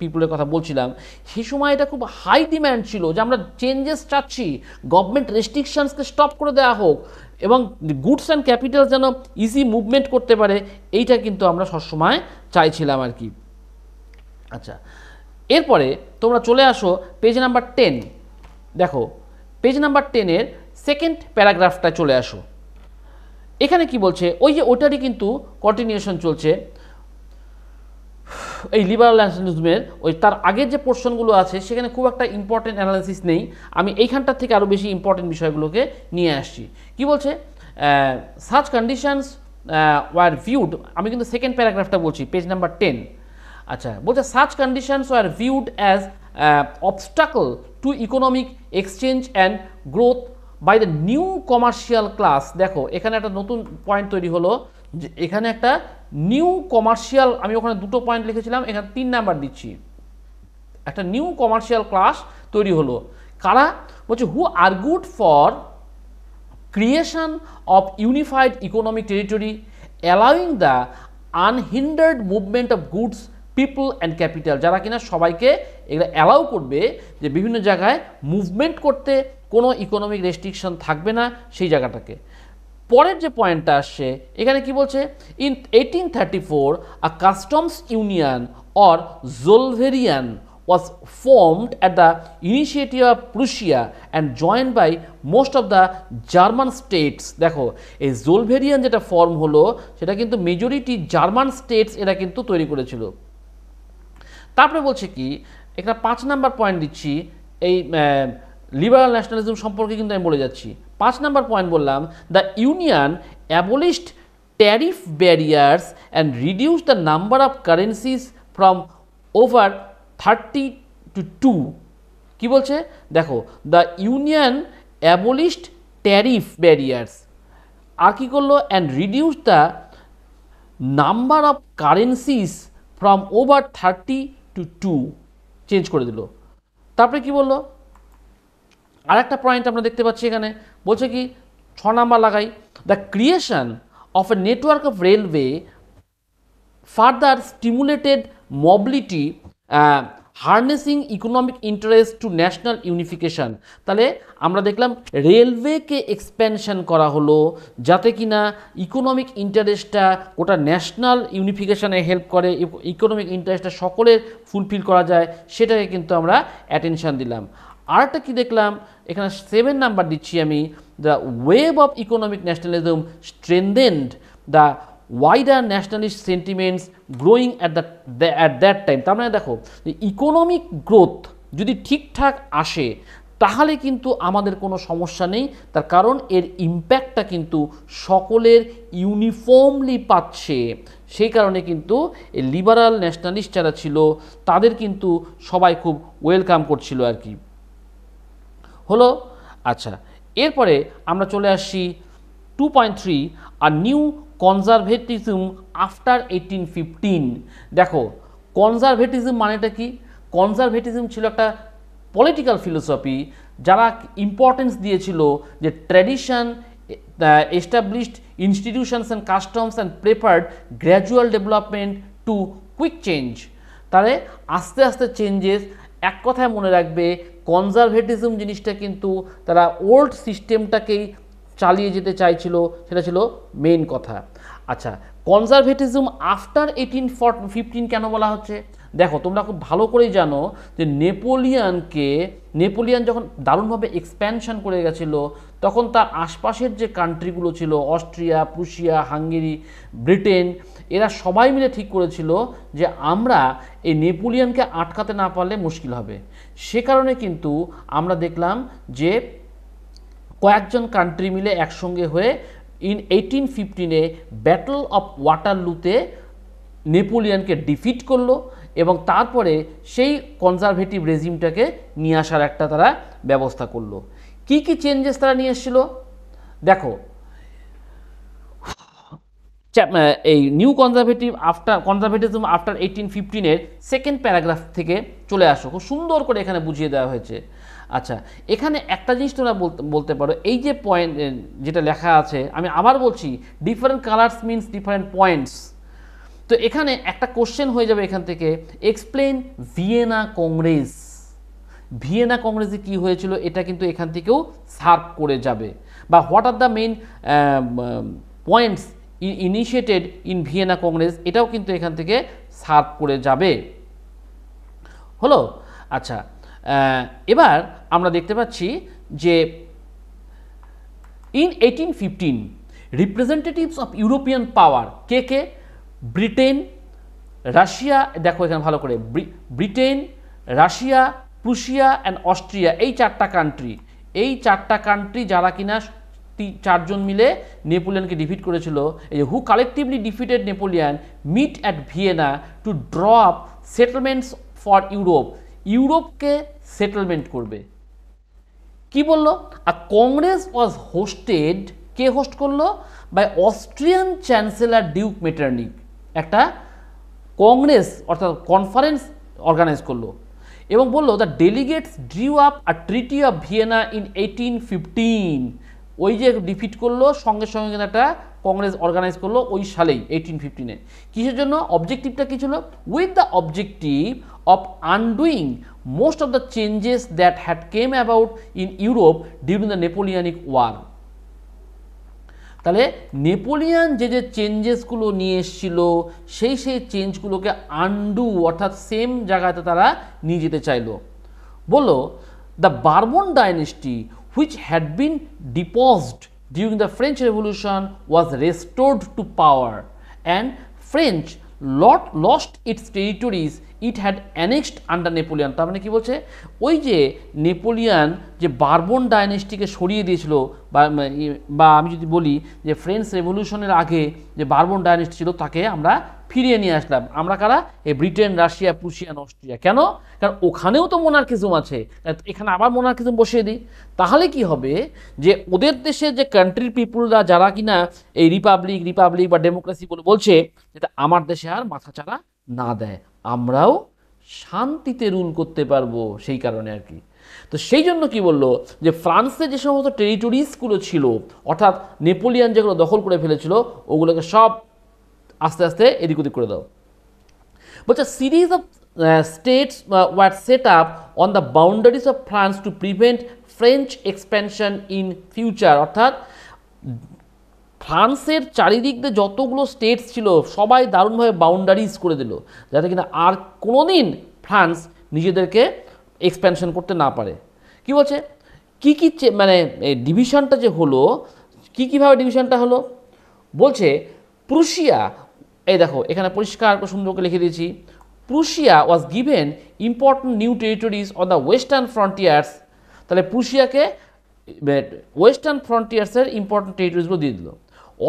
পিপুলের কথা বলছিলাম সেই সময় এটা খুব হাই ডিম্যান্ড ছিল যে আমরা চেঞ্জেস চাচ্ছি গভর্নমেন্ট রেস্ট্রিকশানসকে স্টপ করে দেওয়া হোক এবং গুডস অ্যান্ড ক্যাপিটাল যেন ইজি মুভমেন্ট করতে পারে এইটা কিন্তু আমরা সবসময় চাইছিলাম আর কি আচ্ছা এরপরে তোমরা চলে আসো পেজ নাম্বার টেন দেখো পেজ নাম্বার টেনের সেকেন্ড প্যারাগ্রাফটা চলে আসো এখানে কি বলছে ওই যে ওটারই কিন্তু কন্টিনিউশন চলছে এই লিবারাল ন্যাশনালিজমের ওই তার আগের যে পোর্শনগুলো আছে সেখানে খুব একটা ইম্পর্টেন্ট অ্যানালিসিস নেই আমি এইখানটার থেকে আরও বেশি ইম্পর্টেন্ট বিষয়গুলোকে নিয়ে আসছি কি বলছে সার্চ কন্ডিশনস ওয়ার ভিউড আমি কিন্তু সেকেন্ড প্যারাগ্রাফটা বলছি পেজ নাম্বার টেন আচ্ছা বলছে সার্চ conditions were viewed as obstacle to economic exchange and growth by the new commercial class দেখো এখানে একটা নতুন পয়েন্ট তৈরি হলো যে এখানে একটা নিউ কমার্শিয়াল আমি ওখানে দুটো পয়েন্ট লিখেছিলাম এখানে তিন নাম্বার দিচ্ছি একটা নিউ কমার্শিয়াল ক্লাস তৈরি হলো কারা বলছে who are good for creation of unified economic territory allowing the unhindered movement of goods people and capital যারা কিনা সবাইকে এগুলো অ্যালাউ করবে যে বিভিন্ন জায়গায় মুভমেন্ট করতে কোনো ইকোনমিক রেস্ট্রিকশন থাকবে না সেই জায়গাটাকে পরের যে পয়েন্টটা আসছে এখানে কি বলছে in eighteen thirty four a customs union or Zollverein was formed at the initiative of Prussia and join by most of the German states দেখো এই জোলভেরিয়ান যেটা ফর্ম হলো সেটা কিন্তু মেজরিটি জার্মান স্টেটস এরা কিন্তু তৈরি করেছিল তারপরে বলছে কি একটা পাঁচ নাম্বার পয়েন্ট দিচ্ছি এই লিবারাল ন্যাশনালিজম সম্পর্কে কিন্তু আমি বলে যাচ্ছি পাঁচ নাম্বার পয়েন্ট বললাম the union abolished tariff barriers and reduce the number of currencies from over thirty to two কী বলছে দেখো the union abolished tariff barriers আর কী করলো and reduce the number of currencies from over thirty to two change করে দিল তারপরে কি বললো আর একটা পয়েন্ট আমরা দেখতে পাচ্ছি এখানে বলছে কি ছ নাম্বার লাগাই the creation of a network of railway further stimulated mobility harnessing economic interest to national unification তাহলে আমরা দেখলাম রেলওয়েকে এক্সপ্যানশন করা হলো যাতে কিনা ইকোনমিক ইন্টারেস্টটা ওটা ন্যাশনাল ইউনিফিকেশানে হেল্প করে ইকোনমিক ইন্টারেস্টটা সকলের ফুলফিল করা যায় সেটাকে কিন্তু আমরা অ্যাটেনশান দিলাম আরটা কি দেখলাম এখানে সেভেন নাম্বার দিচ্ছি আমি the web of economic nationalism strengthened the wider nationalist sentiments growing at that at that time তার মানে দেখো ইকোনমিক গ্রোথ যদি ঠিকঠাক আসে তাহলে কিন্তু আমাদের কোনো সমস্যা নেই তার কারণ এর ইম্প্যাক্টটা কিন্তু সকলের ইউনিফর্মলি পাচ্ছে সেই কারণে কিন্তু লিবারাল ন্যাশনালিস্ট যারা ছিল তাদের কিন্তু সবাই খুব ওয়েলকাম করছিল আর কি হলো আচ্ছা এরপরে আমরা চলে আসছি two point three are new conservatism after eighteen fifteen দেখো কনজারভেটিজম মানেটা কি কনজারভেটিজম ছিল একটা পলিটিক্যাল ফিলোসফি যারা ইম্পর্টেন্স দিয়েছিল যে tradition established institutions and customs and preferred gradual development to quick change তাহলে আস্তে আস্তে চেঞ্জেস এক কথায় মনে রাখবে কনজারভেটিজম জিনিসটা কিন্তু তারা ওল্ড সিস্টেমটাকেই চালিয়ে যেতে চাইছিল সেটা ছিল মেন কথা আচ্ছা কনজারভেটিজম আফটার এইটিন ফিফটিন কেন বলা হচ্ছে দেখো তোমরা খুব ভালো করেই জানো যে নেপোলিয়ানকে নেপোলিয়ান যখন দারুণভাবে এক্সপ্যানশন করে গেছিলো তখন তার আশপাশের যে কান্ট্রিগুলো ছিল অস্ট্রিয়া প্রুশিয়া হাঙ্গেরি ব্রিটেন এরা সবাই মিলে ঠিক করেছিল যে আমরা এই নেপোলিয়ানকে আটকাতে না পারলে মুশকিল হবে সে কারণে কিন্তু আমরা দেখলাম যে কয়েকজন কান্ট্রি মিলে একসঙ্গে হয়ে ইন এইটিন ফিফটিনে ব্যাটল অফ ওয়াটারলুতে নেপোলিয়ানকে ডিফিট করলো এবং তারপরে সেই কনজারভেটিভ রেজিমটাকে নিয়ে আসার একটা তারা ব্যবস্থা করলো কি কি চেঞ্জেস তারা নিয়ে এসেছিল দেখো এই new conservative after conservatism after eighteen ফিফটিনের সেকেন্ড প্যারাগ্রাফ থেকে চলে আসো খুব সুন্দর করে এখানে বুঝিয়ে দেওয়া হয়েছে আচ্ছা এখানে একটা জিনিস তোমরা বলতে পারো এই যে পয়েন্ট যেটা লেখা আছে আমি আবার বলছি different colours means different points তো এখানে একটা কোশ্চেন হয়ে যাবে এখান থেকে এক্সপ্লেন ভিয়েনা কংগ্রেস ভিয়েনা কংগ্রেসে কি হয়েছিল এটা কিন্তু এখান থেকেও সার্ভ করে যাবে বা what are the main points initiated in Vienna congress এটাও কিন্তু এখান থেকে সার্ভ করে যাবে হলো আচ্ছা এবার আমরা দেখতে পাচ্ছি যে in eighteen fifteen representatives of European power কে কে ব্রিটেন রাশিয়া দেখো এখানে ভালো করে Britain Russia Prussia and Austria এই চারটা কান্ট্রি এই চারটা কান্ট্রি যারা কিনা চারজন মিলে নেপোলিয়ানকে ডিফিট করেছিল এই যে who collectively defeated Napoleon meet at Vienna to drop settlements for Europe ইউরোপকে সেটেলমেন্ট করবে কি বলল আ কংগ্রেস ওয়াজ হোস্টেড কে হোস্ট করলো by Austrian chancellor Duke Metternich একটা কংগ্রেস অর্থাৎ কনফারেন্স অর্গানাইজ করলো এবং বললো the delegates drew up a treaty of Vienna in eighteen fifteen ওই যে ডিফিট করলো সঙ্গে সঙ্গে একটা কংগ্রেস অর্গানাইজ করলো ওই সালেই এইটিন ফিফটিনে কিসের জন্য অবজেক্টিভটা কী ছিল with the objective of undoing most of the changes that had came about in Europe during the Napoleonic War. তাহলে নেপোলিয়ান যে যে চেঞ্জেসগুলো নিয়ে এসেছিল সেই সেই চেঞ্জগুলোকে আন্ডু অর্থাৎ সেম জায়গাতে তারা নিয়ে যেতে চাইল বললো the Bourbon dynasty which had been deposed during the French revolution was restored to power and French lot lost its territories it had annexed under Napoleon তার মানে কী বলছে ওই যে নেপোলিয়ান যে বার্বন ডায়নেস্টিকে সরিয়ে দিয়েছিল বা আমি যদি বলি যে ফ্রেঞ্চ রেভলিউশনের আগে যে বার্বন ডায়নেস্টি ছিল তাকে আমরা ফিরিয়ে নিয়ে আসলাম আমরা কারা এই ব্রিটেন রাশিয়া প্রুশিয়ান অস্ট্রিয়া কেন কারণ ওখানেও তো মোনার্কিজম আছে এখানে আবার মোনার্কিজম বসিয়ে দিই তাহলে কি হবে যে ওদের দেশে যে কান্ট্রির পিপুলরা যারা কিনা এই রিপাবলিক রিপাবলিক বা ডেমোক্রেসি বলে বলছে যেটা আমার দেশে আর মাথা চারা না দেয় আমরাও শান্তিতে রুল করতে পারবো সেই কারণে আর কি তো সেই জন্য কি বললো যে ফ্রান্সে যে সমস্ত টেরিটরিজগুলো ছিল অর্থাৎ নেপোলিয়ান যেগুলো দখল করে ফেলেছিল ওগুলোকে সব আস্তে আস্তে এদিক ওদিক করে দাও বলছে series of states were set up on the boundaries of France to prevent French expansion in future অর্থাৎ ফ্রান্সের চারিদিক দিয়ে যতগুলো স্টেটস ছিল সবাই দারুণভাবে বাউন্ডারিজ করে দিল যাতে কিনা আর কোনো দিন ফ্রান্স নিজেদেরকে এক্সপ্যানশন করতে না পারে কি বলছে কি কি মানে ডিভিশনটা যে হলো কি কীভাবে ডিভিশনটা হলো বলছে প্রুশিয়া এই দেখো এখানে পরিষ্কার সুন্দর করে লিখে দিয়েছি Prussia was given important new territories on the western frontiers তাহলে প্রুশিয়াকে ওয়েস্টার্ন ফ্রন্টিয়ার্সের ইম্পর্ট্যান্ট টেরিটরিজগুলো দিয়ে দিল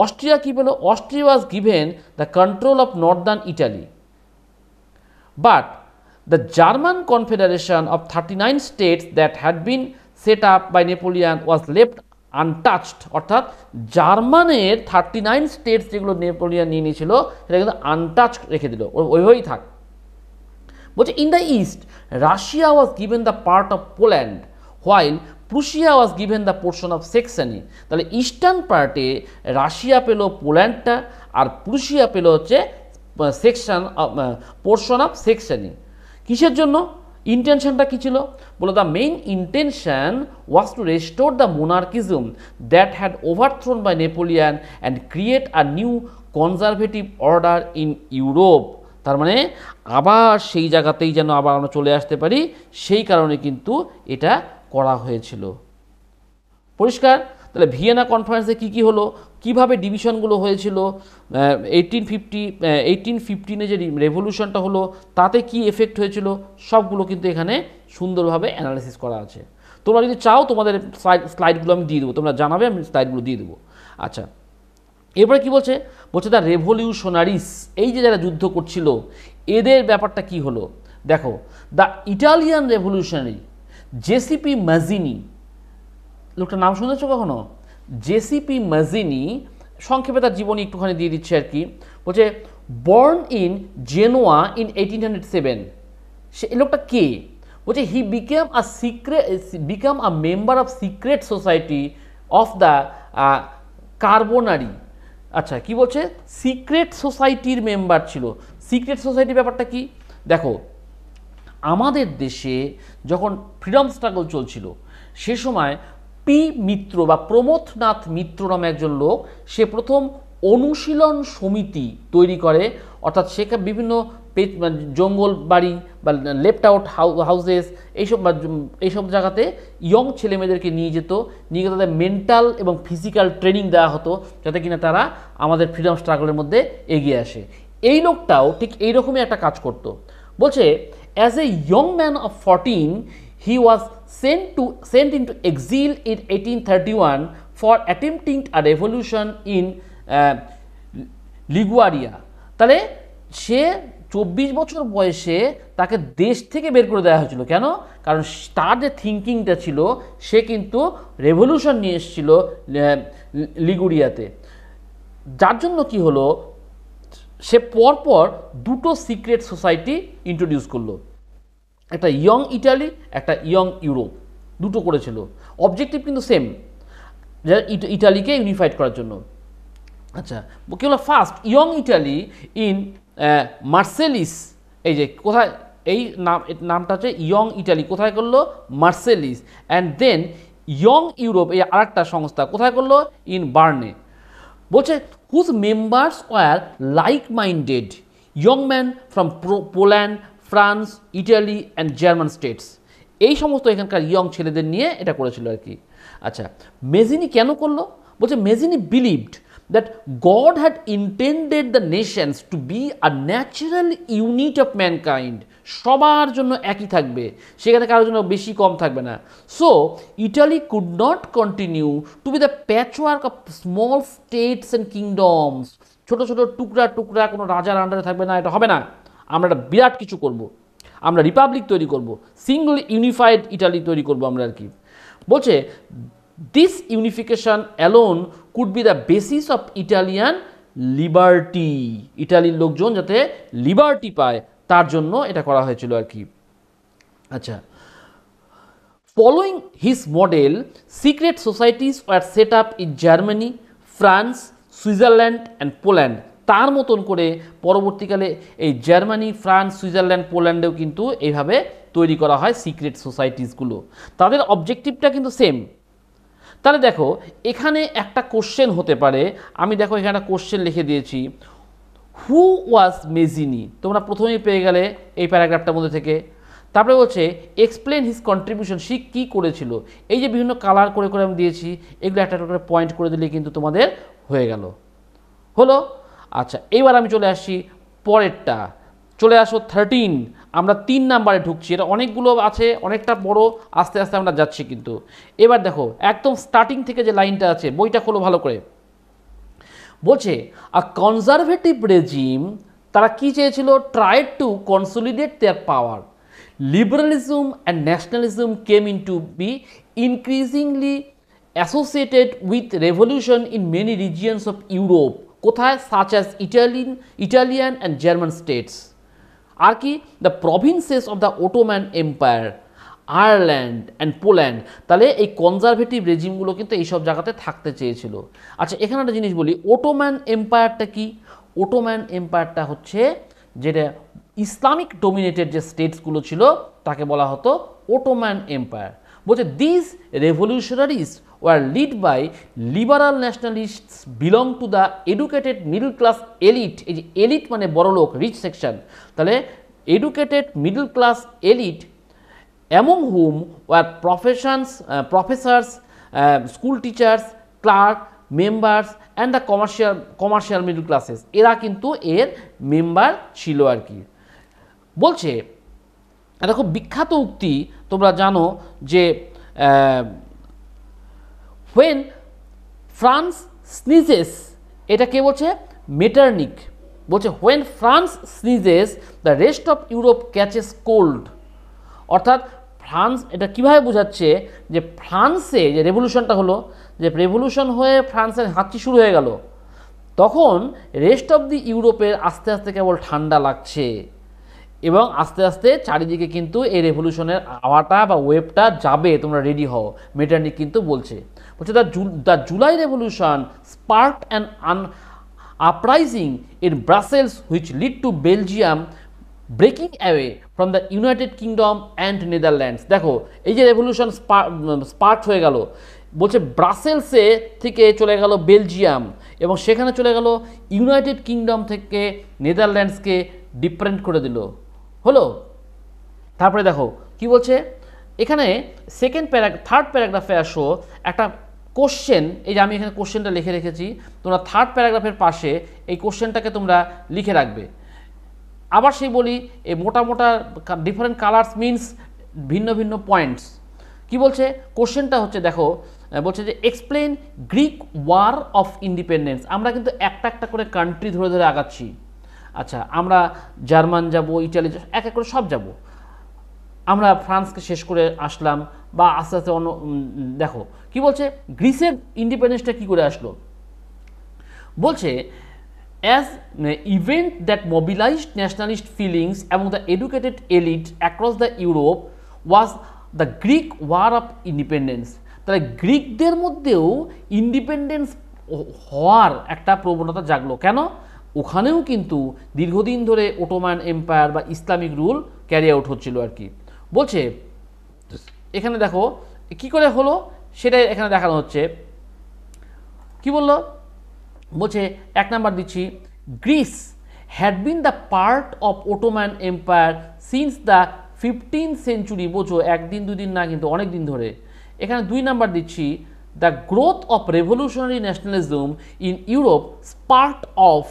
অস্ট্রিয়া কী পেল Austria was given the control of northern Italy but the German confederation of thirty nine states that had been set up by Napoleon was left untouched অর্থাৎ জার্মানের thirty nine states যেগুলো Napoleon নিয়ে নিয়েছিল সেটা কিন্তু untouch রেখে দিল ওইভাবেই থাক বলছে in the east Russia was given the part of Poland while Prussia was given the portion of Saxony তাহলে ইস্টার্ন পার্টে রাশিয়া পেল পোল্যান্ডটা আর প্রুশিয়া পেল হচ্ছে সেকশন পোর্শন অফ সেকশানি কিসের জন্য ইন্টেনশনটা কী ছিল বলে the main intention was to restore the monarchism that had overthrown by Napoleon and create a new conservative order in Europe তার মানে আবার সেই জায়গাতেই যেন আবার আমরা চলে আসতে পারি সেই কারণে কিন্তু এটা করা হয়েছিল পরিষ্কার তাহলে ভিয়েনা কনফারেন্সে কি কি হলো কিভাবে ডিভিশনগুলো হয়েছিল এইটিন ফিফটি এইটিন ফিফটিনে যে রেভলিউশনটা হলো তাতে কি এফেক্ট হয়েছিল সবগুলো কিন্তু এখানে সুন্দরভাবে অ্যানালাইসিস করা আছে তোমরা যদি চাও তোমাদের স্লাইড স্লাইডগুলো আমি দিয়ে দেবো তোমরা জানাবে আমি স্লাইডগুলো দিয়ে দেবো আচ্ছা এরপরে কি বলছে বলছে দ্য রেভলিউশনারিস এই যে যারা যুদ্ধ করছিল এদের ব্যাপারটা কি হলো দেখো the Italian revolutionary Giuseppe Mazzini লোকটার নাম শুনেছো কখনো জেসিপি মাজিনি সংক্ষেপে তার জীবনী একটুখানি দিয়ে দিচ্ছে আর কি বলছে born in Genoa in eighteen hundred seven সে লোকটা কে বলছে he became a secret became a member of secret society of the Carbonari আচ্ছা কি বলছে সিক্রেট সোসাইটির মেম্বার ছিল সিক্রেট সোসাইটির ব্যাপারটা কি দেখো আমাদের দেশে যখন ফ্রিডম স্ট্রাগল চলছিল সে সময় পি মিত্র বা প্রমথনাথ মিত্র নামে একজন লোক সে প্রথম অনুশীলন সমিতি তৈরি করে অর্থাৎ সে বিভিন্ন মানে জঙ্গল বাড়ি বা লেফট আউট হাউসেস এইসব এইসব জায়গাতে ইয়ং ছেলেমেয়েদেরকে নিয়ে যেত নিয়ে তাদের মেন্টাল এবং ফিজিক্যাল ট্রেনিং দেওয়া হতো যাতে কিনা তারা আমাদের ফ্রিডম স্ট্রাগলের মধ্যে এগিয়ে আসে এই লোকটাও ঠিক এইরকমই একটা কাজ করত বলছে As a young man of 14, he was sent, to, sent into exile in 1831 for attempting a revolution in uh, লিগুয়ারিয়া তাহলে সে চব্বিশ বছর বয়সে তাকে দেশ থেকে বের করে দেওয়া হয়েছিল কেন কারণ তার যে থিঙ্কিংটা ছিল সে কিন্তু রেভলিউশন নিয়ে এসেছিল লিগুরিয়াতে যার জন্য কি হলো সে পরপর দুটো সিক্রেট সোসাইটি ইন্ট্রোডিউস করলো একটা ইয়ং ইটালি একটা ইয়ং ইউরোপ দুটো করেছিল অবজেক্টিভ কিন্তু সেম ইটালিকে ইউনিফাইড করার জন্য আচ্ছা কী হলো first young Italy in Marseilles এই যে কোথায় এই নাম নামটা হচ্ছে ইয়ং ইটালি কোথায় করলো Marseilles and then young Europe এই আরেকটা সংস্থা কোথায় করলো ইন বার্নে বলছে whose members were like-minded young men from Poland, France Italy and German states এই সমস্ত এখানকার ইয়ং ছেলেদের নিয়ে এটা করেছিল আর কি আচ্ছা মেজিনি কেন করলো বলছে Mazzini believed that God had intended the nations to be a natural unit of mankind সবার জন্য একই থাকবে সেখানে কারোর জন্য বেশি কম থাকবে না so Italy could not continue to be the patchwork of small states and kingdoms ছোটো ছোটো টুকরা টুকরা কোনো রাজার আন্ডারে থাকবে না এটা হবে না আমরা একটা বিরাট কিছু করব। আমরা রিপাবলিক তৈরি করব। সিঙ্গল ইউনিফাইড ইটালি তৈরি করব আমরা আর কি বলছে this unification alone could be the basis of Italian liberty ইটালির লোকজন যাতে লিবার্টি পায় তার জন্য এটা করা হয়েছিল আর কি আচ্ছা following his model secret societies were set up in Germany France Switzerland and Poland তার মতন করে পরবর্তীকালে এই জার্মানি ফ্রান্স সুইজারল্যান্ড পোল্যান্ডেও কিন্তু এইভাবে তৈরি করা হয় সিক্রেট সোসাইটিসগুলো তাদের অবজেক্টিভটা কিন্তু সেম তাহলে দেখো এখানে একটা কোশ্চেন হতে পারে আমি দেখো এখানে একটা কোশ্চেন লিখে দিয়েছি হু ওয়াজ মেজিনি তোমরা প্রথমেই পেয়ে গেলে এই প্যারাগ্রাফটার মধ্যে থেকে তারপরে বলছে এক্সপ্লেন হিজ কন্ট্রিবিউশন সে কী করেছিল এই যে বিভিন্ন কালার করে করে আমি দিয়েছি এগুলো একটা করে পয়েন্ট করে দিলে কিন্তু তোমাদের হয়ে গেল হলো আচ্ছা এবার আমি চলে আসি পরেরটা চলে আসো থার্টিন আমরা তিন নাম্বারে ঢুকছি এটা অনেকগুলো আছে অনেকটা বড় আস্তে আস্তে আমরা যাচ্ছি কিন্তু এবার দেখো একদম স্টার্টিং থেকে যে লাইনটা আছে বইটা খোলো ভালো করে বলছে আ কনজারভেটিভ রেজিম তারা কি চেয়েছিল try to consolidate their power liberalism and nationalism came in to be increasingly associated with revolution in many regions of Europe কোথায় such as Italian Italian and German states আর কি the provinces of the Ottoman empire Ireland and Poland তাহলে এই conservative রেজিমগুলো কিন্তু এইসব জায়গাতে থাকতে চেয়েছিল আচ্ছা এখানে একটা জিনিস বলি ওটোম্যান এম্পায়ারটা কি ওটোম্যান এম্পায়ারটা হচ্ছে যেটা ইসলামিক ডোমিনেটেড যে স্টেটসগুলো ছিল তাকে বলা হতো ওটোম্যান এম্পায়ার বলছে this revolutionaries were led by liberal nationalist belong to the educated middle class elite এই যে এলিট মানে বড়লোক রিচ সেকশন তাহলে educated middle class elite among whom were professions, uh, professors, uh, school teachers, clerk, members and the commercial commercial middle classes এরা কিন্তু এর member ছিল আর কি বলছে একটা খুব বিখ্যাত উক্তি তোমরা জানো যে হোয়েন ফ্রান্স স্নিজেস এটা কে বলছে মেটার্নিক বলছে when France sneezes the rest of Europe catches cold অর্থাৎ ফ্রান্স এটা কিভাবে বোঝাচ্ছে যে ফ্রান্সে যে রেভলিউশনটা হলো যে রেভলিউশন হয়ে ফ্রান্সের হাঁচি শুরু হয়ে গেল তখন রেস্ট অফ দি ইউরোপের আস্তে আস্তে কেবল ঠান্ডা লাগছে এবং আস্তে আস্তে চারিদিকে কিন্তু এই রেভলিউশনের আওয়াটা বা ওয়েবটা যাবে তোমরা রেডি হও মেটার্নিক কিন্তু বলছে বলছে the July the July revolution spark and an uprising in Brussels which led to Belgium breaking away from the United Kingdom and Netherlands দেখো এই যে রেভলিউশন স্পার্ট হয়ে গেল বলছে ব্রাসেলসে থেকে চলে গেল বেলজিয়াম এবং সেখানে চলে গেল ইউনাইটেড কিংডম থেকে নেদারল্যান্ডসকে ডিপেন্ড করে দিল হলো তারপরে দেখো কি বলছে এখানে সেকেন্ড প্যারা থার্ড প্যারাগ্রাফে আসো একটা কোশ্চেন এই যে আমি এখানে কোশ্চেনটা লিখে রেখেছি তোমরা থার্ড প্যারাগ্রাফের পাশে এই কোশ্চেনটাকে তোমরা লিখে রাখবে আবার সেই বলি এই মোটা মোটা ডিফারেন্ট কালার্স মিনস ভিন্ন ভিন্ন পয়েন্টস কি বলছে কোশ্চেনটা হচ্ছে দেখো বলছে যে explain Greek war of independence আমরা কিন্তু একটা একটা করে কান্ট্রি ধরে ধরে আগাচ্ছি আচ্ছা আমরা জার্মান যাব ইটালি এক এক করে সব যাব আমরা ফ্রান্সকে শেষ করে আসলাম বা আস্তে আস্তে অন্য দেখো কি বলছে গ্রিসের ইন্ডিপেন্ডেন্সটা কি করে আসলো বলছে as event that mobilised nationalist feelings এবং the educated elite across the Europe was the Greek war of independence তাহলে গ্রিকদের মধ্যেও ইন্ডিপেন্ডেন্স হওয়ার একটা প্রবণতা জাগলো কেন ওখানেও কিন্তু দীর্ঘদিন ধরে ওটোমান এম্পায়ার বা ইসলামিক রুল ক্যারি আউট হচ্ছিল আর কি বলছে এখানে দেখো কি করে হলো সেটাই এখানে দেখানো হচ্ছে কি বললো বলছে এক নাম্বার দিচ্ছি Greece had been the part of Ottoman empire since the fifteen century বোঝো একদিন দুদিন না কিন্তু অনেক দিন ধরে এখানে দুই নাম্বার দিচ্ছি the growth of revolutionary nationalism in Europe sparked of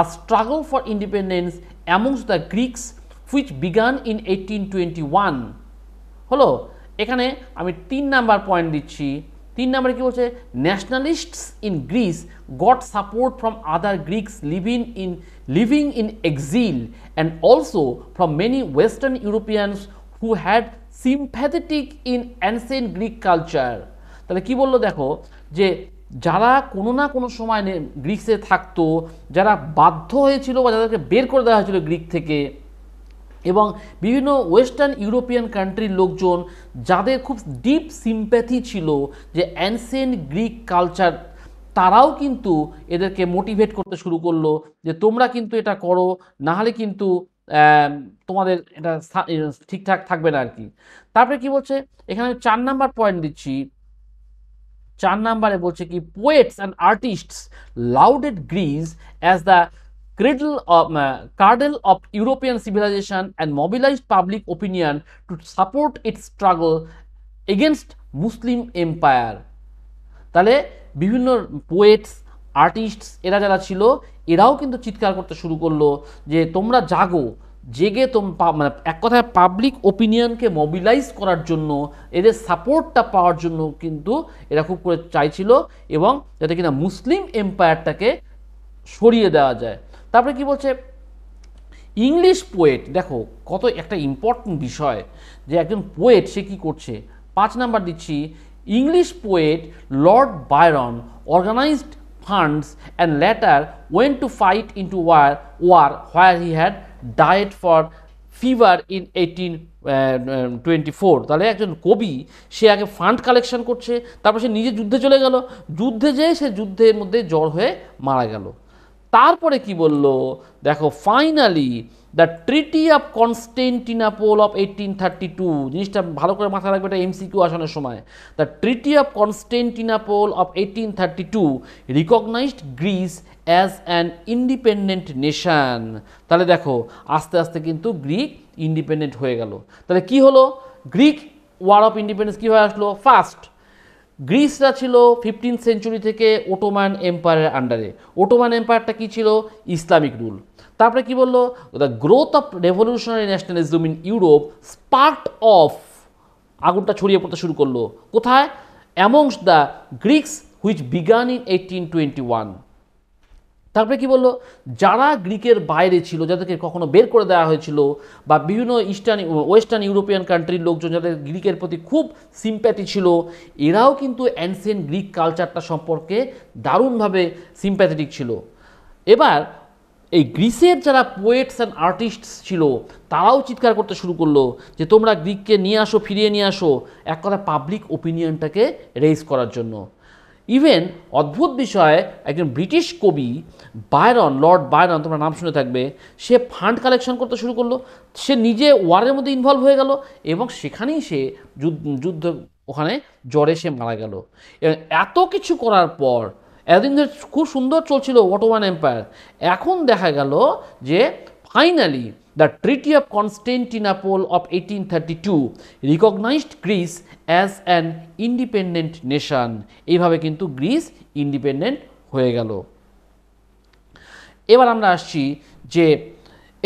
a struggle for independence amongst the Greeks which began in eighteen twenty one হলো এখানে আমি তিন নাম্বার পয়েন্ট দিচ্ছি তিন নম্বরে কী বলছে nationalists in Greece got support from other Greeks living in living in exile and also from many western Europeans who had sympathetic in ancient Greek culture তাহলে কি বললো দেখো যে যারা কোনো না কোনো সময় গ্রিক্সে থাকতো যারা বাধ্য হয়েছিল বা যাদেরকে বের করে দেওয়া হয়েছিল গ্রিক থেকে এবং বিভিন্ন ওয়েস্টার্ন ইউরোপিয়ান কান্ট্রির লোকজন যাদের খুব ডিপ সিম্প্যাথি ছিল যে অ্যানসেন্ট গ্রিক কালচার তারাও কিন্তু এদেরকে মোটিভেট করতে শুরু করলো যে তোমরা কিন্তু এটা করো নাহলে কিন্তু তোমাদের এটা ঠিকঠাক থাকবে না আর কি তারপরে কি বলছে এখানে আমি চার নাম্বার পয়েন্ট দিচ্ছি চার নাম্বারে বলছে কি poets and artists lauded Greece as the cradle of, uh, cradle of European civilization and mobilized public opinion to support its struggle against Muslim empire তাহলে বিভিন্ন পোয়েটস আর্টিস্টস এরা যারা ছিল এরাও কিন্তু চিৎকার করতে শুরু করলো যে তোমরা জাগো জেগে তোম মানে এক কথায় পাবলিক ওপিনিয়নকে মোবিলাইজ করার জন্য এদের সাপোর্টটা পাওয়ার জন্য কিন্তু এরা খুব করে চাইছিল এবং যাতে কিনা মুসলিম এম্পায়ারটাকে সরিয়ে দেওয়া যায় তারপরে কি বলছে ইংলিশ পোয়েট দেখো কত একটা ইম্পর্টেন্ট বিষয় যে একজন পোয়েট সে কি করছে পাঁচ নাম্বার দিচ্ছি English poet Lord Byron organised funds and later went to fight in to war war where he had died for fever in eighteen twenty four তাহলে একজন কবি সে আগে ফান্ড কালেকশন করছে তারপর সে নিজে যুদ্ধে চলে গেল যুদ্ধে যেয়ে সে যুদ্ধের মধ্যে জ্বর হয়ে মারা গেল তারপরে কি বলল দেখো finally the treaty of Constantinople of eighteen thirty two জিনিসটা ভালো করে মাথায় রাখবে এটা এমসিকিউ আসানোর সময় the treaty of Constantinople of eighteen thirty two recognised Greece as an independent nation তাহলে দেখো আস্তে আস্তে কিন্তু গ্রিক ইন্ডিপেন্ডেন্ট হয়ে গেল তাহলে কি হলো গ্রিক ওয়ার অফ ইন্ডিপেন্ডেন্স হয়ে আসলো ফার্স্ট গ্রিসরা ছিল ফিফটিন সেঞ্চুরি থেকে ওটোমান এম্পায়ারের আন্ডারে ওটোমান এম্পায়ারটা কী ছিল ইসলামিক রুল তারপরে কি বললো the growth of revolutionary nationalism in Europe sparked of আগুনটা ছড়িয়ে পড়তে শুরু করলো কোথায় amongst the Greeks which began in eighteen twenty one তারপরে কি বললো যারা গ্রিকের বাইরে ছিল যাদেরকে কখনো বের করে দেওয়া হয়েছিল বা বিভিন্ন ইস্টার্ন ওয়েস্টার্ন ইউরোপিয়ান কান্ট্রির লোকজন যাদের গ্রিকের প্রতি খুব সিম্প্যাথি ছিল এরাও কিন্তু অ্যানসেন্ট গ্রিক কালচারটা সম্পর্কে দারুণভাবে সিম্প্যাথেটিক ছিল এবার এই গ্রিসের যারা পোয়েটস অ্যান্ড আর্টিস্টস ছিল তারাও চিৎকার করতে শুরু করলো যে তোমরা গ্রিককে নিয়ে আসো ফিরিয়ে নিয়ে আসো এক কথা পাবলিক ওপিনিয়নটাকে রেজ করার জন্য ইভেন অদ্ভুত বিষয়ে একজন ব্রিটিশ কবি বায়রন লর্ড বায়রন তোমরা নাম শুনে থাকবে সে ফান্ড কালেকশন করতে শুরু করলো সে নিজে ওয়ারের মধ্যে ইনভলভ হয়ে গেল এবং সেখানেই সে যুদ্ধ ওখানে জ্বরে সে মারা গেল এবং এত কিছু করার পর এতদিন ধরে খুব সুন্দর চলছিল অটোমান এম্পায়ার এখন দেখা গেল যে finally the treaty of Treaty of Constantinople thirty two recognised Greece as an independent nation এইভাবে কিন্তু গ্রিস ইন্ডিপেন্ডেন্ট হয়ে গেল এবার আমরা আসছি যে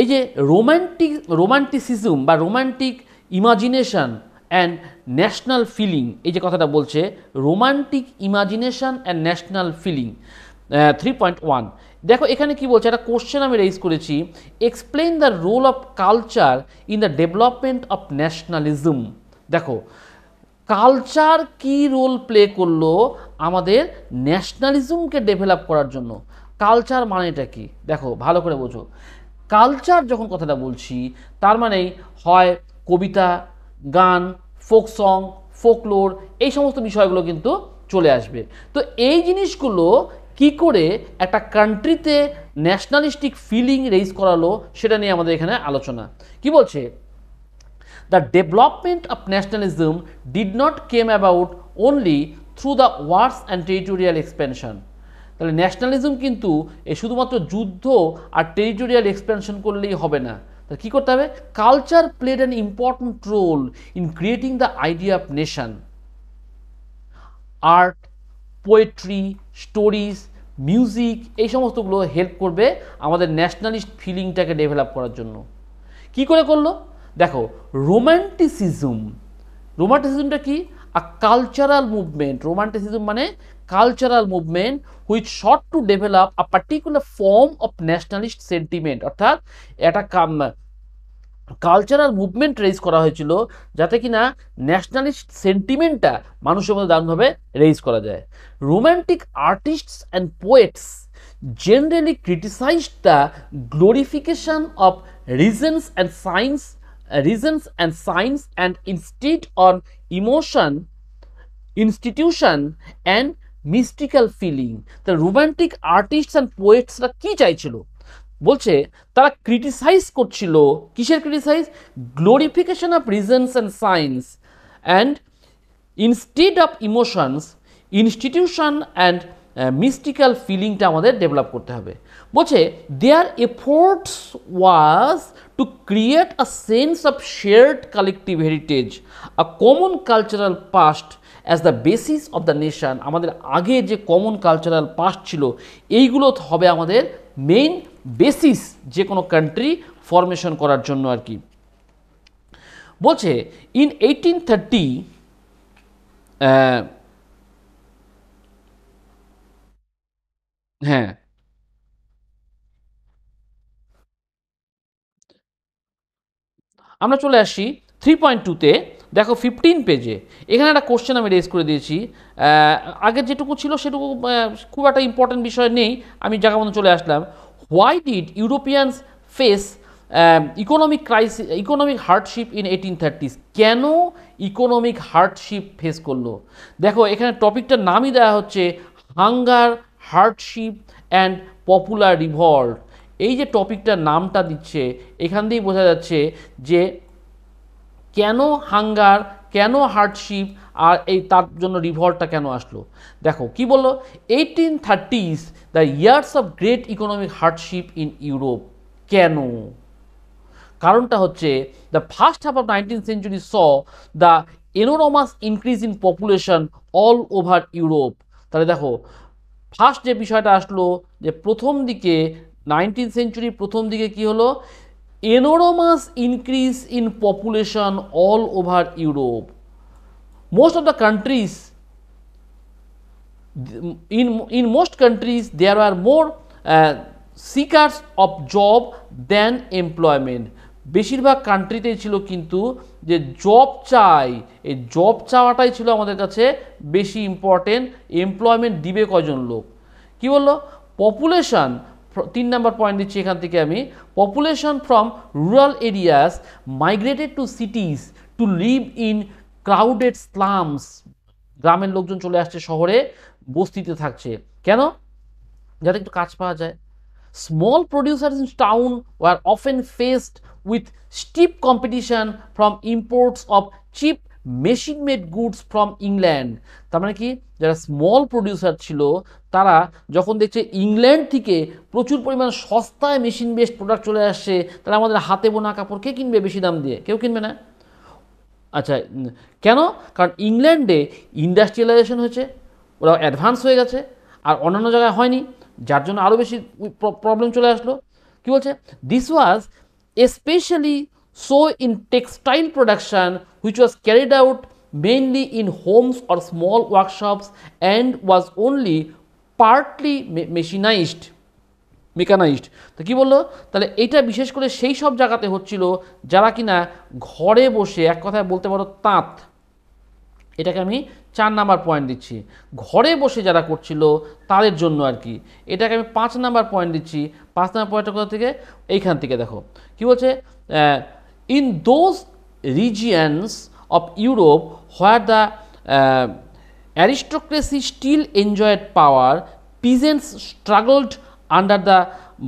এই যে রোম্যান্টিক রোমান্টিসিজম বা romantic imagination and national feeling এই যে কথাটা বলছে romantic imagination and national feeling three point one দেখো এখানে কি বলছে একটা কোশ্চেন আমি রেজ করেছি explain the role of culture in the development of nationalism দেখো কালচার কি রোল প্লে করলো আমাদের ন্যাশনালিজমকে ডেভেলপ করার জন্য কালচার মানেটা কি দেখো ভালো করে বোঝো কালচার যখন কথাটা বলছি তার মানেই হয় কবিতা গান ফোক সং ফোকলোর এই সমস্ত বিষয়গুলো কিন্তু চলে আসবে তো এই জিনিসগুলো কি করে একটা কান্ট্রিতে ন্যাশনালিস্টিক ফিলিং রেজ করালো সেটা নিয়ে আমাদের এখানে আলোচনা কি বলছে the development of nationalism did not came about only through the wars and territorial expansion তাহলে ন্যাশনালিজম কিন্তু এ শুধুমাত্র যুদ্ধ আর টেরিটোরিয়াল এক্সপেনশন করলেই হবে না তা কী করতে হবে culture played an important role in creating the idea of nation art poetry stories music এই সমস্তগুলো হেল্প করবে আমাদের ন্যাশনালিস্ট ফিলিংটাকে ডেভেলপ করার জন্য কি করে করলো দেখো রোম্যান্টিসিজম রোমান্টিসিজমটা কি আ কালচারাল মুভমেন্ট রোম্যান্টিসিজম মানে cultural movement which sought to develop a particular form of nationalist sentiment অর্থাৎ এটা কালচারাল মুভমেন্ট রেজ করা হয়েছিল যাতে কিনা ন্যাশনালিস্ট সেন্টিমেন্টটা মানুষের মধ্যে দারুণভাবে রেজ করা যায় romantic artists and poets generally criticise the glorification of reasons and science reasons and science and insist on emotion institution and mystical feeling তা রোম্যান্টিক আর্টিস্টস অ্যান্ড পোয়েটসরা কী চাইছিল বলছে তারা ক্রিটিসাইজ করছিল কিসের criticise glorification of reasons and science and instead of emotions institution and mystical ফিলিংটা আমাদের ডেভেলপ করতে হবে বলছে their efforts was to create a sense of shared collective heritage a common cultural past as the basis of the nation আমাদের আগে যে common cultural past ছিল এইগুলো হবে আমাদের মেইন বেসিস যে কোনো কান্ট্রি ফরমেশন করার জন্য আর কি বলছে ইন এইটিন থার্টি হ্যাঁ আমরা চলে আসি থ্রি পয়েন্ট টুতে দেখো ফিফটিন পেজে এখানে একটা কোশ্চেন আমি রেজ করে দিয়েছি আগের যেটুকু ছিল সেটুকু খুব একটা ইম্পর্টেন্ট বিষয় নেই আমি জায়গা মতো চলে আসলাম why did Europeans face economic crisis economic hardship in eighteen thirties কেন ইকোনমিক হার্ডশিপ ফেস করলো দেখো এখানে টপিকটার নামই দেওয়া হচ্ছে hunger hardship and popular revolt এই যে টপিকটার নামটা দিচ্ছে এখান দিয়েই বোঝা যাচ্ছে যে কেন হাঙ্গার কেন হার্ডশিপ আর এই তার জন্য রিভল্টটা কেন আসলো দেখো কি বললো eighteen thirties the years of great economic hardship in Europe কেন কারণটা হচ্ছে the first half of nineteen century saw the enormous increase in population all over Europe তাহলে দেখো ফার্স্ট যে বিষয়টা আসলো যে প্রথম দিকে নাইনটিন সেঞ্চুরির প্রথম দিকে কি হলো enormous increase in population all over Europe. Most of the countries, in, in most countries there are more uh, seekers of job than employment. বেশিরভাগ কান্ট্রিতেই ছিল কিন্তু যে জব চাই এই জব চাওয়াটাই ছিল আমাদের কাছে বেশি ইম্পর্টেন্ট এমপ্লয়মেন্ট দিবে কজন লোক কি বললো পপুলেশন তিন নম্বর পয়েন্ট দিচ্ছি এখান থেকে আমি population from rural areas migrated to cities to live in crowded slums গ্রামের লোকজন চলে আসছে শহরে বস্তিতে থাকছে কেন যাতে একটু কাজ পাওয়া যায় small producer in town were often faced with steep competition from imports of cheap machine made goods from England তার মানে কি যারা স্মল প্রডিউসার ছিল তারা যখন দেখছে ইংল্যান্ড থেকে প্রচুর পরিমাণ সস্তায় মেশিন বেসড প্রোডাক্ট চলে আসছে তারা আমাদের হাতে বোনা কাপড় কে কিনবে বেশি দাম দিয়ে কেউ কিনবে না আচ্ছা কেন কারণ ইংল্যান্ডে ইন্ডাস্ট্রিয়ালাইজেশন হয়েছে ওরা অ্যাডভান্স হয়ে গেছে আর অন্যান্য জায়গায় হয়নি যার জন্য আরও বেশি প্রবলেম চলে আসলো কী বলছে this was specially so in textile production which was carried out mainly in homes or small workshops and was only partly mechanised mechanised তো কী বললো তাহলে এটা বিশেষ করে সেই সব জায়গাতে হচ্ছিল যারা কিনা ঘরে বসে এক কথায় বলতে পারো তাঁত এটাকে আমি চার নাম্বার পয়েন্ট দিচ্ছি ঘরে বসে যারা করছিল তাদের জন্য আর কি এটাকে আমি পাঁচ নাম্বার পয়েন্ট দিচ্ছি পাঁচ নাম্বার পয়েন্টটা কোথা থেকে এইখান থেকে দেখো কি বলছে in those regions of Europe where the uh, aristocracy still enjoyed power, peasants struggled under the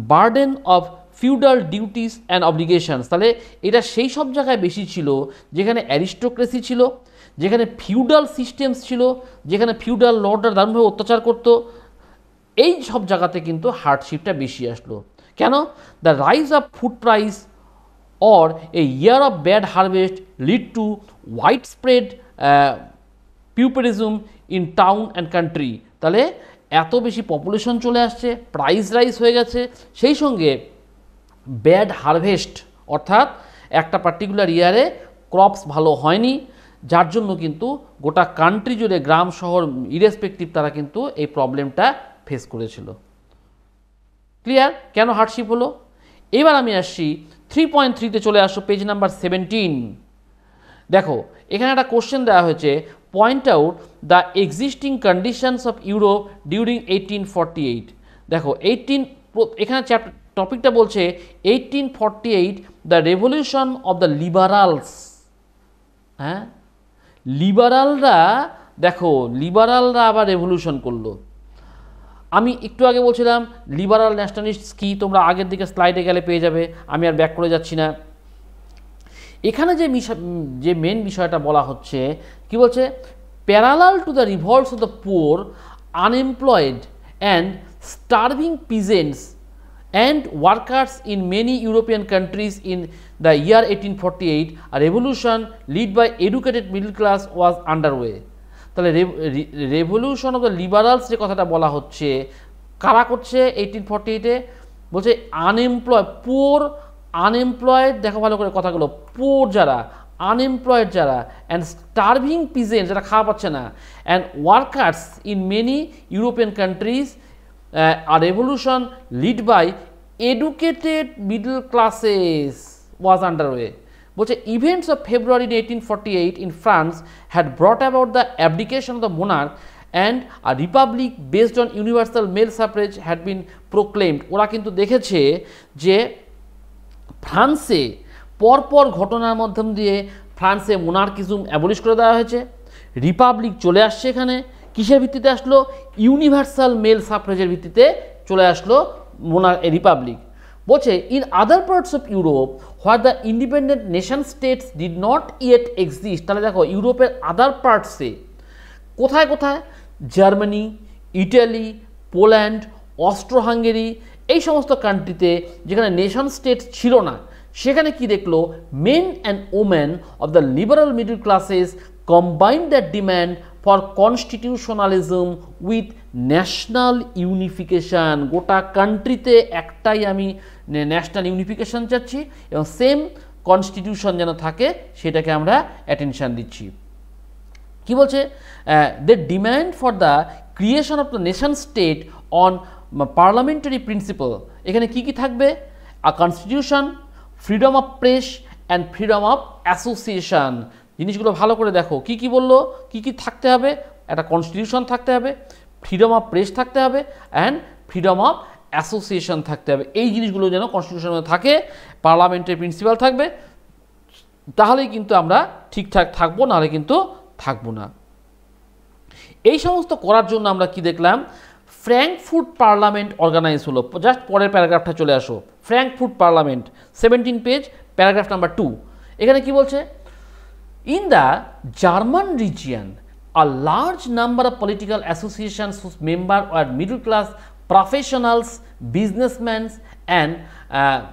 burden of feudal duties and obligations তাহলে এটা সেই সব জায়গায় বেশি ছিল যেখানে অ্যারিস্টোক্রেসি ছিল যেখানে ফিউডাল সিস্টেমস ছিল যেখানে ফিউডাল লর্ডার দারুণভাবে অত্যাচার করত এই সব জায়গাতে কিন্তু হার্ডশিপটা বেশি আসলো কেন the rise of food price or a year of bad harvest lead to widespread uh, puperism in town and country তাহলে এত বেশি পপুলেশন চলে আসছে প্রাইস রাইজ হয়ে গেছে সেই সঙ্গে ব্যাড হারভেস্ট অর্থাৎ একটা পার্টিকুলার ইয়ারে ক্রপস ভালো হয়নি যার জন্য কিন্তু গোটা কান্ট্রি জুড়ে গ্রাম শহর ইরেসপেক্টিভ তারা কিন্তু এই প্রবলেমটা ফেস করেছিল ক্লিয়ার কেন হার্ডশিপ হলো এবার আমি আসছি থ্রি পয়েন্ট থ্রিতে চলে আসো পেজ নাম্বার সেভেন্টিন দেখো এখানে একটা কোশ্চেন দেওয়া হয়েছে point out the existing conditions of Europe during eighteen eight দেখো এইটিন এখানে চ্যাপ্টার টপিকটা বলছে eighteen forty eight the revolution of the liberals হ্যাঁ লিবারালরা দেখো লিবারালরা আবার রেভলিউশন করলো আমি একটু আগে বলছিলাম লিবারাল ন্যাশনালিস্ট কি তোমরা আগের দিকে স্লাইডে গেলে পেয়ে যাবে আমি আর ব্যাক করে যাচ্ছি না এখানে যে যে মেন বিষয়টা বলা হচ্ছে কি বলছে parallel to the revolts of the poor unemployed and starving peasants in many European countries in the year eighteen forty eight are revolution lead by educated middle class was underway তাহলে revolution of the liberals যে কথাটা বলা হচ্ছে কারা করছে eighteen forty এইটে বলছে unemploy পোর unemployed দেখো ভালো করে কথাগুলো পোর যারা আনএমপ্লয়েড যারা অ্যান্ড স্টার্ভিং পিজেন্ট যারা খাওয়া পাচ্ছে না and workers in many European countries are revolution lead by educated middle classes was underway বলছে events of February eighteen forty eight in France had brought about the abdication of the monarch and a republic based on universal male suffrage had been proclaimed ওরা কিন্তু দেখেছে যে ফ্রান্সে পরপর ঘটনার মাধ্যম দিয়ে ফ্রান্সে মোনার্কিজম অ্যাবলিশ করে দেওয়া হয়েছে রিপাবলিক চলে আসছে এখানে কিসের ভিত্তিতে আসলো ইউনিভার্সাল মেল সাপ্রেজের ভিত্তিতে চলে আসলো মোনার রিপাবলিক বলছে in other parts of Europe where the independent nation states did not yet exist তাহলে দেখো ইউরোপের আদার পার্টসে কোথায় কোথায় Germany Italy Poland Austro Hungary এই সমস্ত কান্ট্রিতে যেখানে নেশন স্টেট ছিল না সেখানে কি দেখলো men and women of the liberal middle classes combine that demand for constitutionalism with national unification গোটা কান্ট্রিতে একটাই আমি ন্যাশনাল ইউনিফিকেশান চাচ্ছি এবং সেম কনস্টিটিউশন যেন থাকে সেটাকে আমরা অ্যাটেনশান দিচ্ছি কি বলছে they demand for the creation of the nation state on parliamentary principle এখানে কি কি থাকবে a constitution freedom of press and freedom of association জিনিসগুলো ভালো করে দেখো কি কি বললো কি কি থাকতে হবে একটা কনস্টিটিউশন থাকতে হবে ফ্রিডম অফ প্রেস থাকতে হবে অ্যান্ড ফ্রিডম অফ অ্যাসোসিয়েশন থাকতে হবে এই জিনিসগুলো যেন কনস্টিটিউশন থাকে পার্লামেন্টের প্রিন্সিপাল থাকবে তাহলেই কিন্তু আমরা ঠিকঠাক থাকবো নাহলে কিন্তু থাকবো না এই সমস্ত করার জন্য আমরা কি দেখলাম ফ্র্যাঙ্কফুট পার্লামেন্ট অর্গানাইজ হলো জাস্ট পরের প্যারাগ্রাফটা চলে আসো Frankfurt parliament seventeen page paragraph number two এখানে কি বলছে in the German region A large number of political associations whose members were middle class professionals, businessmen and uh,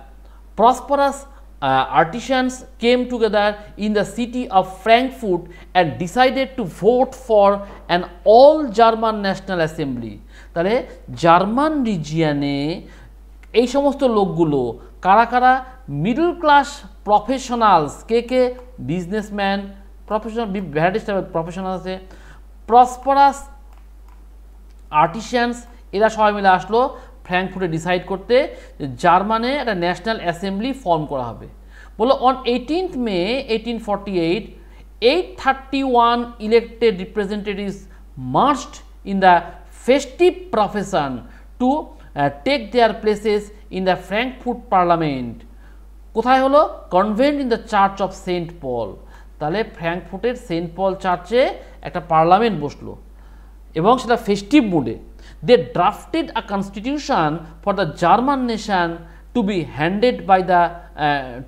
prosperous uh, artisans came together in the city of Frankfurt and decided to vote for an all German National Assembly. তাহলে German রিজিয়ানে এই সমস্ত লোকগুলো কারা কারা middle class professionals কে কে businessman professional varieties টাইপের প্রফেশনাল আছে প্রসপারাস আর্টিশিয়ানস এরা সবাই মিলে আসলো ফ্র্যাঙ্কফুটে ডিসাইড করতে যে জার্মানে একটা ন্যাশনাল অ্যাসেম্বলি ফর্ম করা হবে বললো on eighteenth May eighteen forty eight eight thirty one elected representatives must in the festive profession to take their places in the Frankfurt parliament কোথায় হলো convent in the church of Saint Paul তাহলে ফ্র্যাঙ্কফুটের Saint পল চার্চে একটা parliament বসলো এবং সেটা festive মুডে they drafted a constitution for the German nation to be handed by the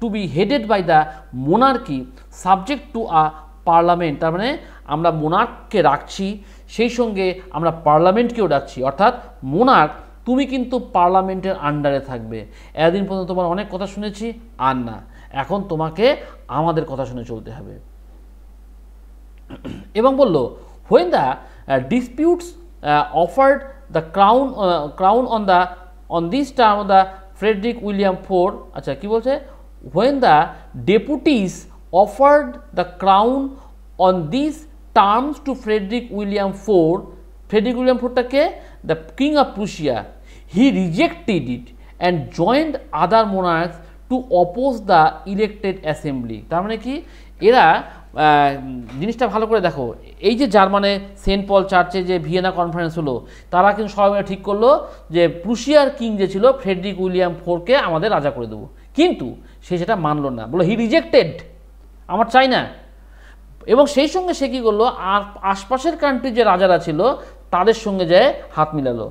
to be headed by the monarchy subject to a parliament তার মানে আমরা মোনার্ককে রাখছি সেই সঙ্গে আমরা পার্লামেন্টকেও ডাকছি অর্থাৎ মোনার্ক তুমি কিন্তু পার্লামেন্টের আন্ডারে থাকবে এতদিন পর্যন্ত তোমার অনেক কথা শুনেছি আর না এখন তোমাকে আমাদের কথা শুনে চলতে হবে এবং বলল when the disputes offered the crown crown on the on this term the Frederick William four আচ্ছা কি বলছে when the deputies offered the crown on this terms to Frederick William four Frederick William ফোরটাকে the king of Prussia he rejected it and joint other monarchs to oppose the elected assembly তার মানে কি এরা জিনিসটা ভালো করে দেখো এই যে জার্মানে সেন্ট পল চার্চে যে ভিয়েনা কনফারেন্স হলো তারা কিন্তু সবাই মিলে ঠিক করলো যে প্রুশিয়ার কিং যে ছিল ফ্রেডরিক উইলিয়াম ফোরকে আমাদের রাজা করে দেবো কিন্তু সে সেটা মানলো না বলো হি রিজেক্টেড আমার চাই না এবং সেই সঙ্গে সে কী করলো আর আশপাশের কান্ট্রির যে রাজারা ছিল তাদের সঙ্গে যায় হাত মিলালো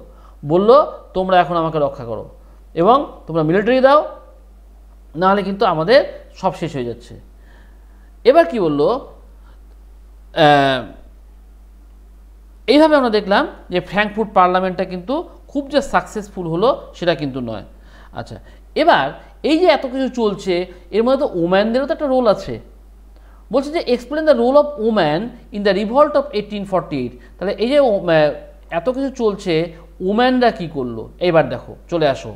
বলল তোমরা এখন আমাকে রক্ষা করো এবং তোমরা মিলিটারি দাও নাহলে কিন্তু আমাদের সব শেষ হয়ে যাচ্ছে এবার কি বলল এইভাবে আমরা দেখলাম যে ফ্র্যাঙ্কফুট পার্লামেন্টটা কিন্তু খুব যে সাকসেসফুল হলো সেটা কিন্তু নয় আচ্ছা এবার এই যে এত কিছু চলছে এর মধ্যে তো ওম্যানদেরও তো একটা রোল আছে বলছে যে explain the role of woman in the revolt of eighteen forty eight তাহলে এই যে এত কিছু চলছে ওম্যানরা কী করলো এবার দেখো চলে আসো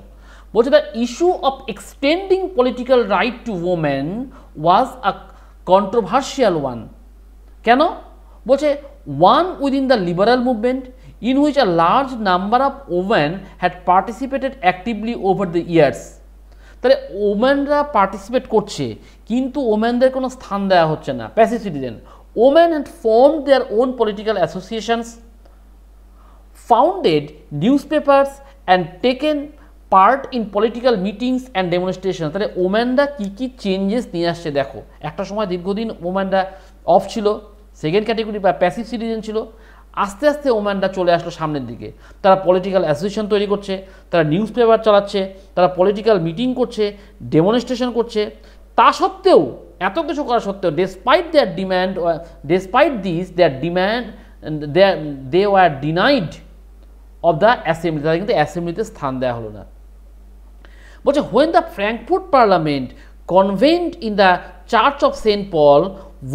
বলছে the issue of extending political right to women was a controversial one কেন বলছে one within the liberal movement in which a large number of women had participated actively over the years তাহলে ওমেনরা পার্টিসিপেট করছে কিন্তু ওমেনদের কোনো স্থান দেওয়া হচ্ছে না passive citizen women had form their own political associations founded news and taken part in political meetings and demonstration তাহলে ওম্যানরা কী কী চেঞ্জেস নিয়ে আসছে দেখো একটা সময় দীর্ঘদিন ওম্যানরা অফ ছিল সেকেন্ড ক্যাটেগরি বা প্যাসিভ সিটিজেন ছিল আস্তে আস্তে ওম্যানরা চলে আসলো সামনের দিকে তারা পলিটিক্যাল অ্যাসোসিয়েশন তৈরি করছে তারা নিউজ পেপার চালাচ্ছে তারা পলিটিক্যাল মিটিং করছে ডেমনস্ট্রেশন করছে তা সত্ত্বেও এত কিছু করা সত্ত্বেও despite their demand despite this their demand they were denied of the assembly তাদের কিন্তু অ্যাসেম্বলিতে স্থান দেওয়া হলো না বলছে when the Frankfurt parliament convent in the church of Saint Paul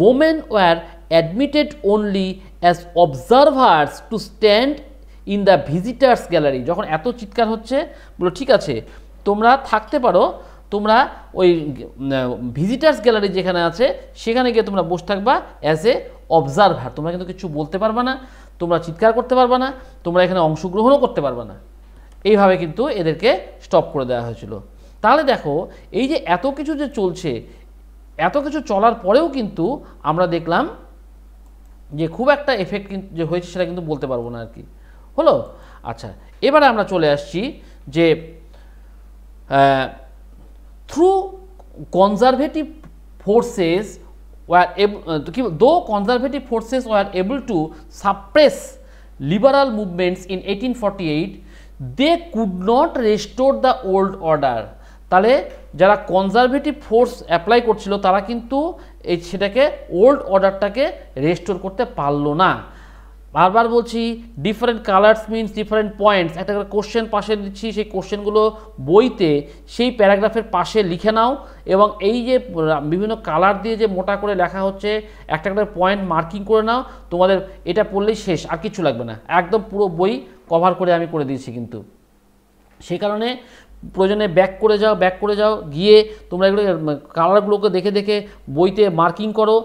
women were admitted only as observers to stand in the visitors gallery যখন এত চিৎকার হচ্ছে বলো ঠিক আছে তোমরা থাকতে পারো তোমরা ওই ভিজিটার্স গ্যালারি যেখানে আছে সেখানে গিয়ে তোমরা বসে থাকবা অ্যাজ এ অবজারভার তোমরা কিন্তু কিছু বলতে পারবা না তোমরা চিৎকার করতে পারবা না তোমরা এখানে অংশগ্রহণও করতে পারবা না এইভাবে কিন্তু এদেরকে স্টপ করে দেওয়া হয়েছিল তাহলে দেখো এই যে এত কিছু যে চলছে এত কিছু চলার পরেও কিন্তু আমরা দেখলাম যে খুব একটা এফেক্ট কিন্তু যে হয়েছে সেটা কিন্তু বলতে পারবো না আর কি হলো আচ্ছা এবারে আমরা চলে আসছি যে থ্রু কনজারভেটিভ ফোর্সেস ওয়ার কি though conservative forces were able to suppress liberal movements in eighteen forty eight they could not restore the old order তাহলে যারা কনজারভেটিভ ফোর্স অ্যাপ্লাই করছিল তারা কিন্তু এই সেটাকে ওল্ড অর্ডারটাকে রেস্টোর করতে পারলো না বারবার বলছি different colours means different points একটা করে কোশ্চেন পাশে দিচ্ছি সেই কোশ্চেনগুলো বইতে সেই প্যারাগ্রাফের পাশে লিখে নাও এবং এই যে বিভিন্ন কালার দিয়ে যে মোটা করে লেখা হচ্ছে একটা একটা পয়েন্ট মার্কিং করে নাও তোমাদের এটা পড়লেই শেষ আর কিছু লাগবে না একদম পুরো বই কভার করে আমি করে দিয়েছি কিন্তু সেই কারণে প্রয়োজনে ব্যাক করে যাও ব্যাক করে যাও গিয়ে তোমরা এগুলো কালারগুলোকে দেখে দেখে বইতে মার্কিং করো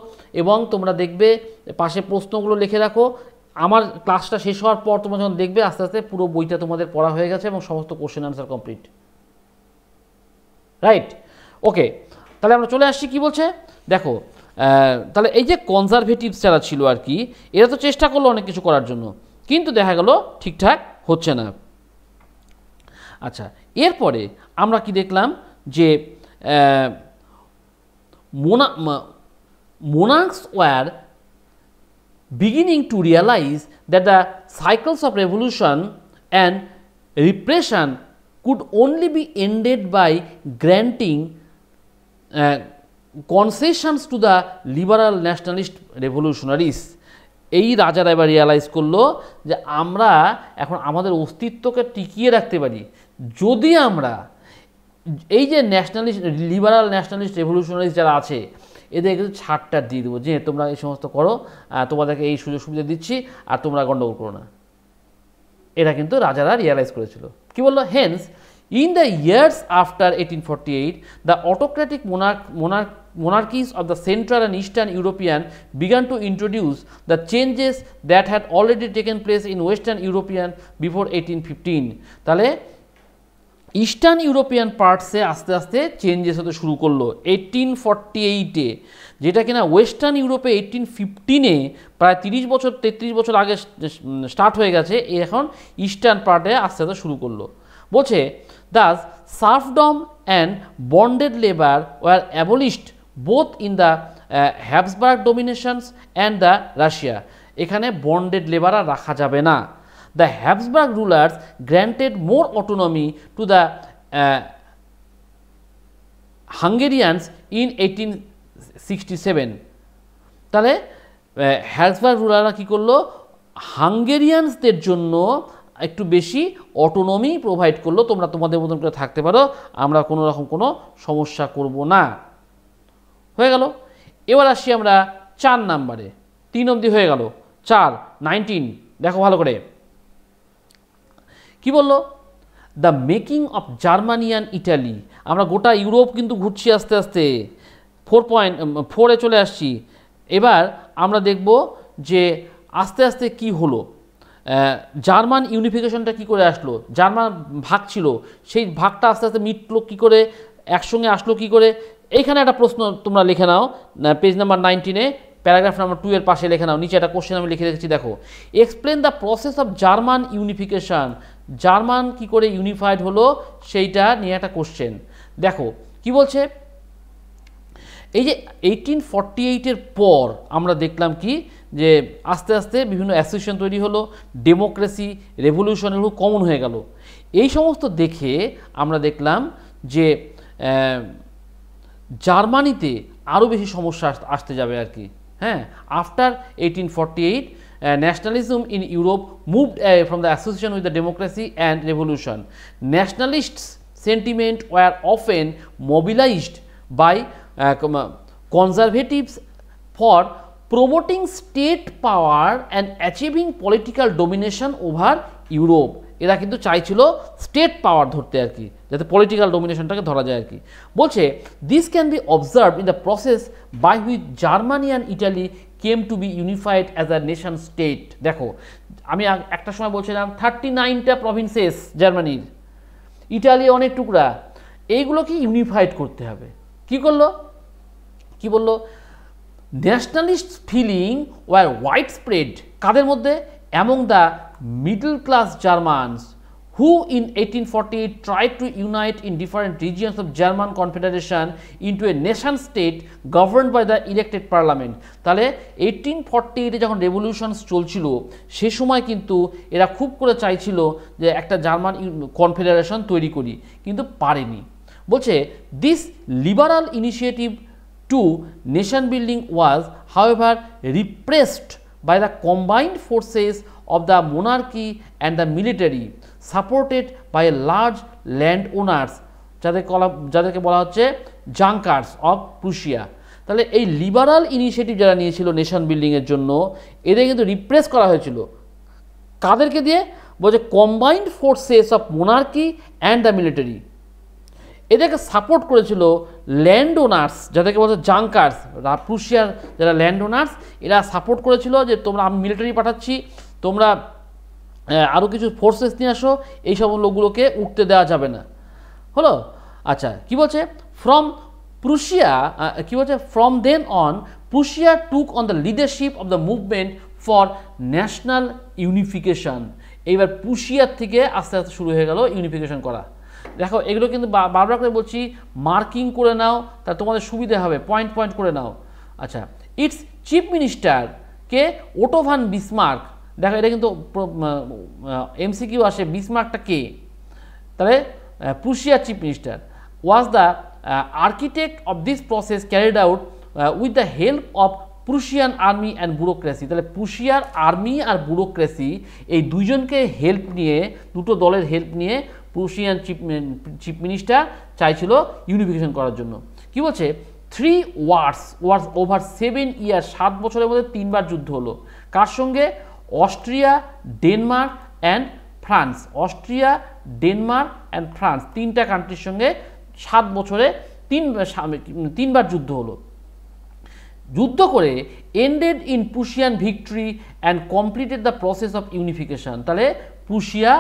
এবং তোমরা দেখবে পাশে প্রশ্নগুলো লিখে রাখো আমার ক্লাসটা শেষ হওয়ার পর তোমরা যখন দেখবে আস্তে আস্তে পুরো বইটা তোমাদের পড়া হয়ে গেছে এবং সমস্ত question answer complete right okay তাহলে আমরা চলে আসছি কি বলছে দেখো তাহলে এই যে কনজারভেটিভস যারা ছিল আর কি এরা তো চেষ্টা করলো অনেক কিছু করার জন্য কিন্তু দেখা গেল ঠিকঠাক হচ্ছে না আচ্ছা এরপরে আমরা কি দেখলাম যে মোনা monarchs were beginning to realise that the cycles of revolution and repression could only be ended by granting concessions to the liberal nationalist revolutionaries এই রাজারা এবার রিয়ালাইজ করলো যে আমরা এখন আমাদের অস্তিত্বকে টিকিয়ে রাখতে পারি যদি আমরা এই যে ন্যাশনালিস্ট লিবারাল ন্যাশনালিস্ট রেভলিউশনারিস্ট যারা আছে এদেরকে ছাড়টা দিয়ে দেবো যে তোমরা এই সমস্ত করো তোমাদেরকে এই সুযোগ সুবিধা দিচ্ছি আর তোমরা গণ্ডগোল করো না এটা কিন্তু রাজারা রিয়ালাইজ করেছিল কি বললো hence in the years after eighteen forty eight the autocratic monarch monarch monarchies of the Central and Eastern European began to introduce the changes that had already taken place in Western European before 1815 তাহলে eastern European পার্টসে আস্তে আস্তে changes হতে শুরু করলো eighteen forty এইটে যেটা কিনা western ইউরোপে এইটিন ফিফটিনে প্রায় তিরিশ বছর তেত্রিশ বছর আগে স্টার্ট হয়ে গেছে এখন ইস্টার্ন পার্টে আস্তে আস্তে শুরু করলো বলছে thus serfdom and bonded labour were abolished both in the uh, Habsburg dominations and the Russia এখানে বন্ডেড লেবাররা রাখা যাবে না the Habsburg rulers granted more autonomy to the Hungarians in eighteen sixty seven তাহলে হ্যাবসবার্গ রুলাররা কী করলো হাঙ্গেরিয়ানসদের জন্য একটু বেশি অটোনমি প্রোভাইড করলো তোমরা তোমাদের মতন করে থাকতে পারো আমরা কোনো রকম কোনো সমস্যা করব না হয়ে গেল এবার আসি আমরা চার নাম্বারে তিন অবধি হয়ে গেল চার নাইনটিন দেখো ভালো করে কি বলল the making of Germany and Italy আমরা গোটা ইউরোপ কিন্তু ঘুরছি আস্তে আস্তে ফোর পয়েন্ট ফোরে চলে আসছি এবার আমরা দেখব যে আস্তে আস্তে কি হলো জার্মান ইউনিফিকেশনটা কি করে আসলো জার্মান ভাগ ছিল সেই ভাগটা আস্তে আস্তে মিটলো কী করে একসঙ্গে আসলো কি করে এইখানে একটা প্রশ্ন তোমরা লিখে নাও পেজ নাম্বার নাইনটিনে প্যারাগ্রাফ নাম্বার টু এর পাশে লিখে নাও নিচে একটা কোশ্চেন আমি লিখে রেখেছি দেখো explain the process of German unification German কি করে ইউনিফাইড হলো সেইটা নিয়ে একটা কোশ্চেন দেখো কি বলছে এই যে এইটিন ফর্টি এইটের পর আমরা দেখলাম কি যে আস্তে আস্তে বিভিন্ন অ্যাসোসিয়েশন তৈরি হলো ডেমোক্রেসি রেভলিউশন এগুলো কমন হয়ে গেল এই সমস্ত দেখে আমরা দেখলাম যে জার্মানিতে আরও বেশি সমস্যা আসতে যাবে আর কি হ্যাঁ after eighteen forty eight nationalism in Europe move from the association with the democracy and revolution nationalist sentiment were often mobilised by conservatives for promoting state power and achieving political domination over Europe এরা কিন্তু চাইছিল state পাওয়ার ধরতে আর কি যাতে political ডোমিনেশনটাকে ধরা যায় আর কি বলছে this can be observe in the process by which Germany and Italy came to be unified as a nation state দেখো আমি একটা সময় বলছিলাম থার্টি নাইনটা প্রভিন্সেস জার্মানির ইটালি অনেক টুকরা এইগুলোকে ইউনিফাইড করতে হবে কি করলো কি বলল nationalist feeling were widespread কাদের মধ্যে among the middle class Germans who in 1848 tried to unite in different regions of German Confederation into a nation state governed by the elected parliament তাহলে 1848 যখন রেভলিউশনস চলছিল সে সময় কিন্তু এরা খুব করে চাইছিল যে একটা জার্মান কনফেডারেশন তৈরি করি কিন্তু পারেনি বলছে this liberal initiative to nation building was however repressed by the combined forces of the monarchy and the military supported by large land owners যাদেরকে যাদেরকে বলা হচ্ছে জাঙ্কার্স অফ প্রুশিয়া তাহলে এই লিবারাল ইনিশিয়েটিভ যারা নিয়েছিল নেশন বিল্ডিংয়ের জন্য এদের কিন্তু রিপ্রেস করা হয়েছিল কাদেরকে দিয়ে বলছে combined forces of monarchy and the military এদেরকে সাপোর্ট করেছিল ল্যান্ড ওনার্স যাদেরকে বলছে জাঙ্কার্স প্রুশিয়ার যারা ল্যান্ড ওনার্স এরা সাপোর্ট করেছিল যে তোমরা আমি মিলিটারি পাঠাচ্ছি তোমরা আরও কিছু ফোর্সেস নিয়ে আসো এইসব লোকগুলোকে উঠতে দেওয়া যাবে না হলো আচ্ছা কি বলছে ফ্রম প্রুশিয়া কি বলছে from then on Prussia took on the leadership of the movement for national unification এইবার প্রুশিয়ার থেকে আস্তে আস্তে শুরু হয়ে গেল ইউনিফিকেশন করা দেখো এগুলো কিন্তু বারবার করে বলছি মার্কিং করে নাও তা তোমাদের সুবিধা হবে পয়েন্ট পয়েন্ট করে নাও আচ্ছা ইটস চিফ মিনিস্টারকে ওটোভান বিসমার্ক দেখো এটা কিন্তু এমসিকিউ আসে বিসমার্কটা কে তাহলে Prussia chief minister was the architect of this process carried out with the help of Prussian army and bureaucracy তাহলে প্রুশিয়ার আর্মি আর ব্যুরোক্রেসি এই দুইজনকে হেল্প নিয়ে দুটো দলের হেল্প নিয়ে প্রুশিয়ান চিফ চিফ মিনিস্টার চাইছিল ইউনিফিকেশন করার জন্য কি বলছে three wars wars over seven year সাত বছরের মধ্যে তিনবার যুদ্ধ হলো কার সঙ্গে Austria Denmark and France Austria Denmark and France তিনটা কান্ট্রির সঙ্গে সাত বছরে তিন তিনবার যুদ্ধ হলো যুদ্ধ করে ended in Prussian victory and completed the process of unification তাহলে পুশিয়া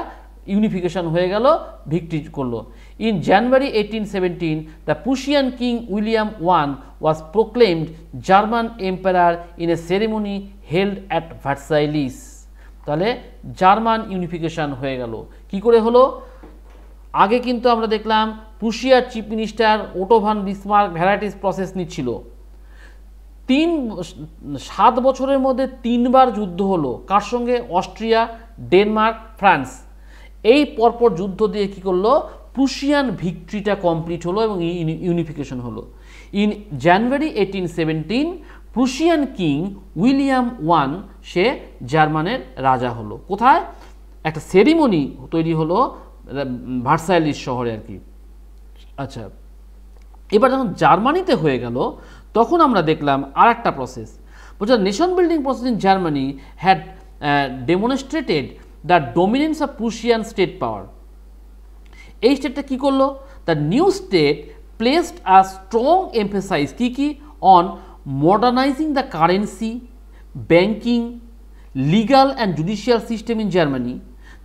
ইউনিফিকেশন হয়ে গেল ভিক্টরি করলো in January eighteen seventeen the Prussian king William one was proclaimed German empire in a ceremony held at Versailles তাহলে German ইউনিফিকেশান হয়ে গেল কি করে হলো আগে কিন্তু আমরা দেখলাম প্রুশিয়ার chief minister Otto von Bismarck varieties process নিচ্ছিল তিন সাত বছরের মধ্যে তিনবার যুদ্ধ হলো কার সঙ্গে অস্ট্রিয়া ডেনমার্ক ফ্রান্স এই পরপর যুদ্ধ দিয়ে কি করলো প্রুশিয়ান ভিক্ট্রিটা কমপ্লিট হলো এবং ইউনিফিকেশন হলো in January eighteen seventeen Prussian king William one সে জার্মানের রাজা হলো কোথায় একটা সেরিমনি তৈরি হলো ভার্সাইলিস শহরে আর কি আচ্ছা এবার যখন জার্মানিতে হয়ে গেল তখন আমরা দেখলাম আর একটা প্রসেস বলছে nation building process in Germany had demonstrated the dominance of Prussian state power এই স্টেটটা কী করলো the new state placed a strong emphasise কী কী on modernising the currency banking, legal and judicial system in Germany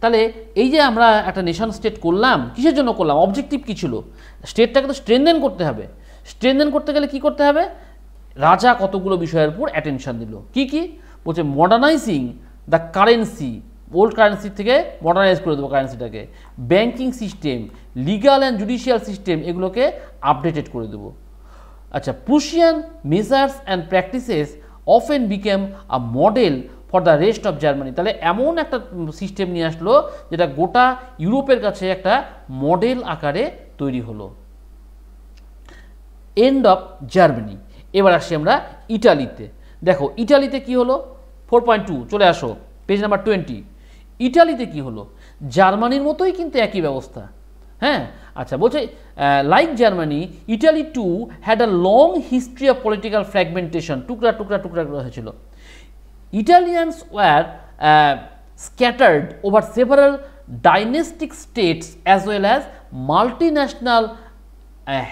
তাহলে এই যে আমরা একটা নেশন স্টেট করলাম কিসের জন্য করলাম অবজেক্টিভ কী ছিল স্টেটটাকে তো স্ট্রেনদেন করতে হবে স্ট্রেনদেন করতে গেলে কি করতে হবে রাজা কতগুলো বিষয়ের উপর অ্যাটেনশান দিল কি কি বলছে modernising the currency old currency থেকে মডার্নাইজ করে দেবো কারেন্সিটাকে banking system legal and judicial system এগুলোকে আপডেটেড করে দেবো আচ্ছা Prussian measures and practices often became a model for the rest of Germany তাহলে এমন একটা সিস্টেম নিয়ে আসলো যেটা গোটা ইউরোপের কাছে একটা মডেল আকারে তৈরি হলো এন্ড অফ জার্মানি এবার আসি আমরা ইটালিতে দেখো ইটালিতে কি হলো ফোর পয়েন্ট টু চলে আসো পেজ নাম্বার টোয়েন্টি ইটালিতে কি হলো জার্মানির মতোই কিন্তু একই ব্যবস্থা হ্যাঁ আচ্ছা বলছে like Germany Italy too had a long history of political fragmentation টুকরা টুকরা টুকরা হয়েছিল Italians were scattered over several dynastic states as well as multi national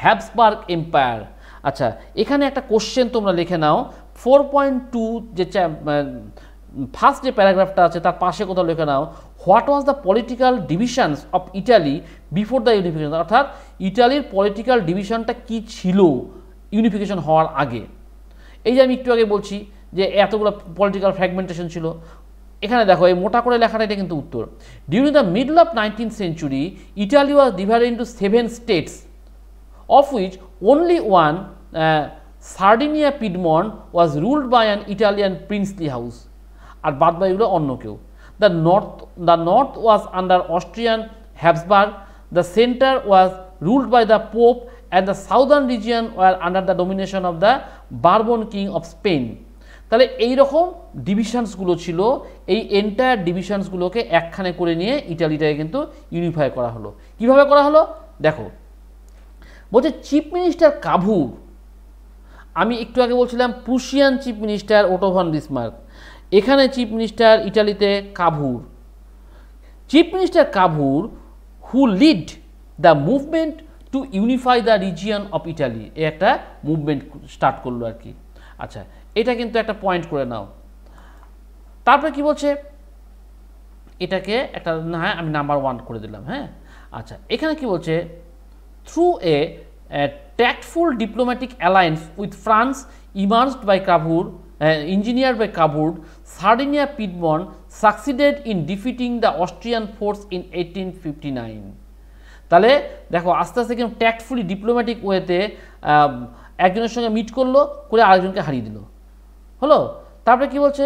Habsburg empire আচ্ছা এখানে একটা কোশ্চেন তোমরা লিখে নাও ফোর পয়েন্ট টু যে ফার্স্ট যে প্যারাগ্রাফটা আছে তার পাশে কোথাও লেখে নাও what was the political divisions of Italy before the unification অর্থাৎ ইটালির পলিটিক্যাল ডিভিশনটা কি ছিল ইউনিফিকেশন হওয়ার আগে এই যে আমি একটু আগে বলছি যে এতগুলো পলিটিক্যাল ফ্র্যাগমেন্টেশন ছিল এখানে দেখো এই মোটা করে লেখাটা এটা কিন্তু উত্তর during the middle of nineteen century Italy was divided into seven states of which only one Sardinia Piedmont was ruled by an Italian princely house আর বাদ বাকিগুলো অন্য কেউ the north the north was under Austrian Habsburg the centre was ruled by the pope and the southern region were under the domination of the Bourbon king of Spain তাহলে এইরকম ডিভিশনসগুলো ছিল এই entire ডিভিশনসগুলোকে একখানে করে নিয়ে ইটালিটাকে কিন্তু ইউনিফাই করা হলো কিভাবে করা হলো দেখো বলছে চিফ মিনিস্টার কাভুর আমি একটু আগে বলছিলাম Prussian chief minister Otto von Bismarck এখানে চিফ মিনিস্টার ইটালিতে Cavour chief minister Cavour who led the movement to unify the region of Italy এ একটা মুভমেন্ট স্টার্ট করলো আর কি আচ্ছা এটা কিন্তু একটা পয়েন্ট করে নাও তারপরে কি বলছে এটাকে একটা না হ্যাঁ আমি নাম্বার ওয়ান করে দিলাম হ্যাঁ আচ্ছা এখানে কি বলছে through a tactful diplomatic alliance with France immersed by Cavour engineer by Cavour Sardinia Piedmont succeeded in defeating the Austrian force in 1859. তাহলে দেখো আস্তে আস্তে কিন্তু ট্যাক্টফুলি ডিপ্লোম্যাটিক ওয়েতে একজনের সঙ্গে মিট করলো করে আরেকজনকে হারিয়ে দিল হলো তারপরে কি বলছে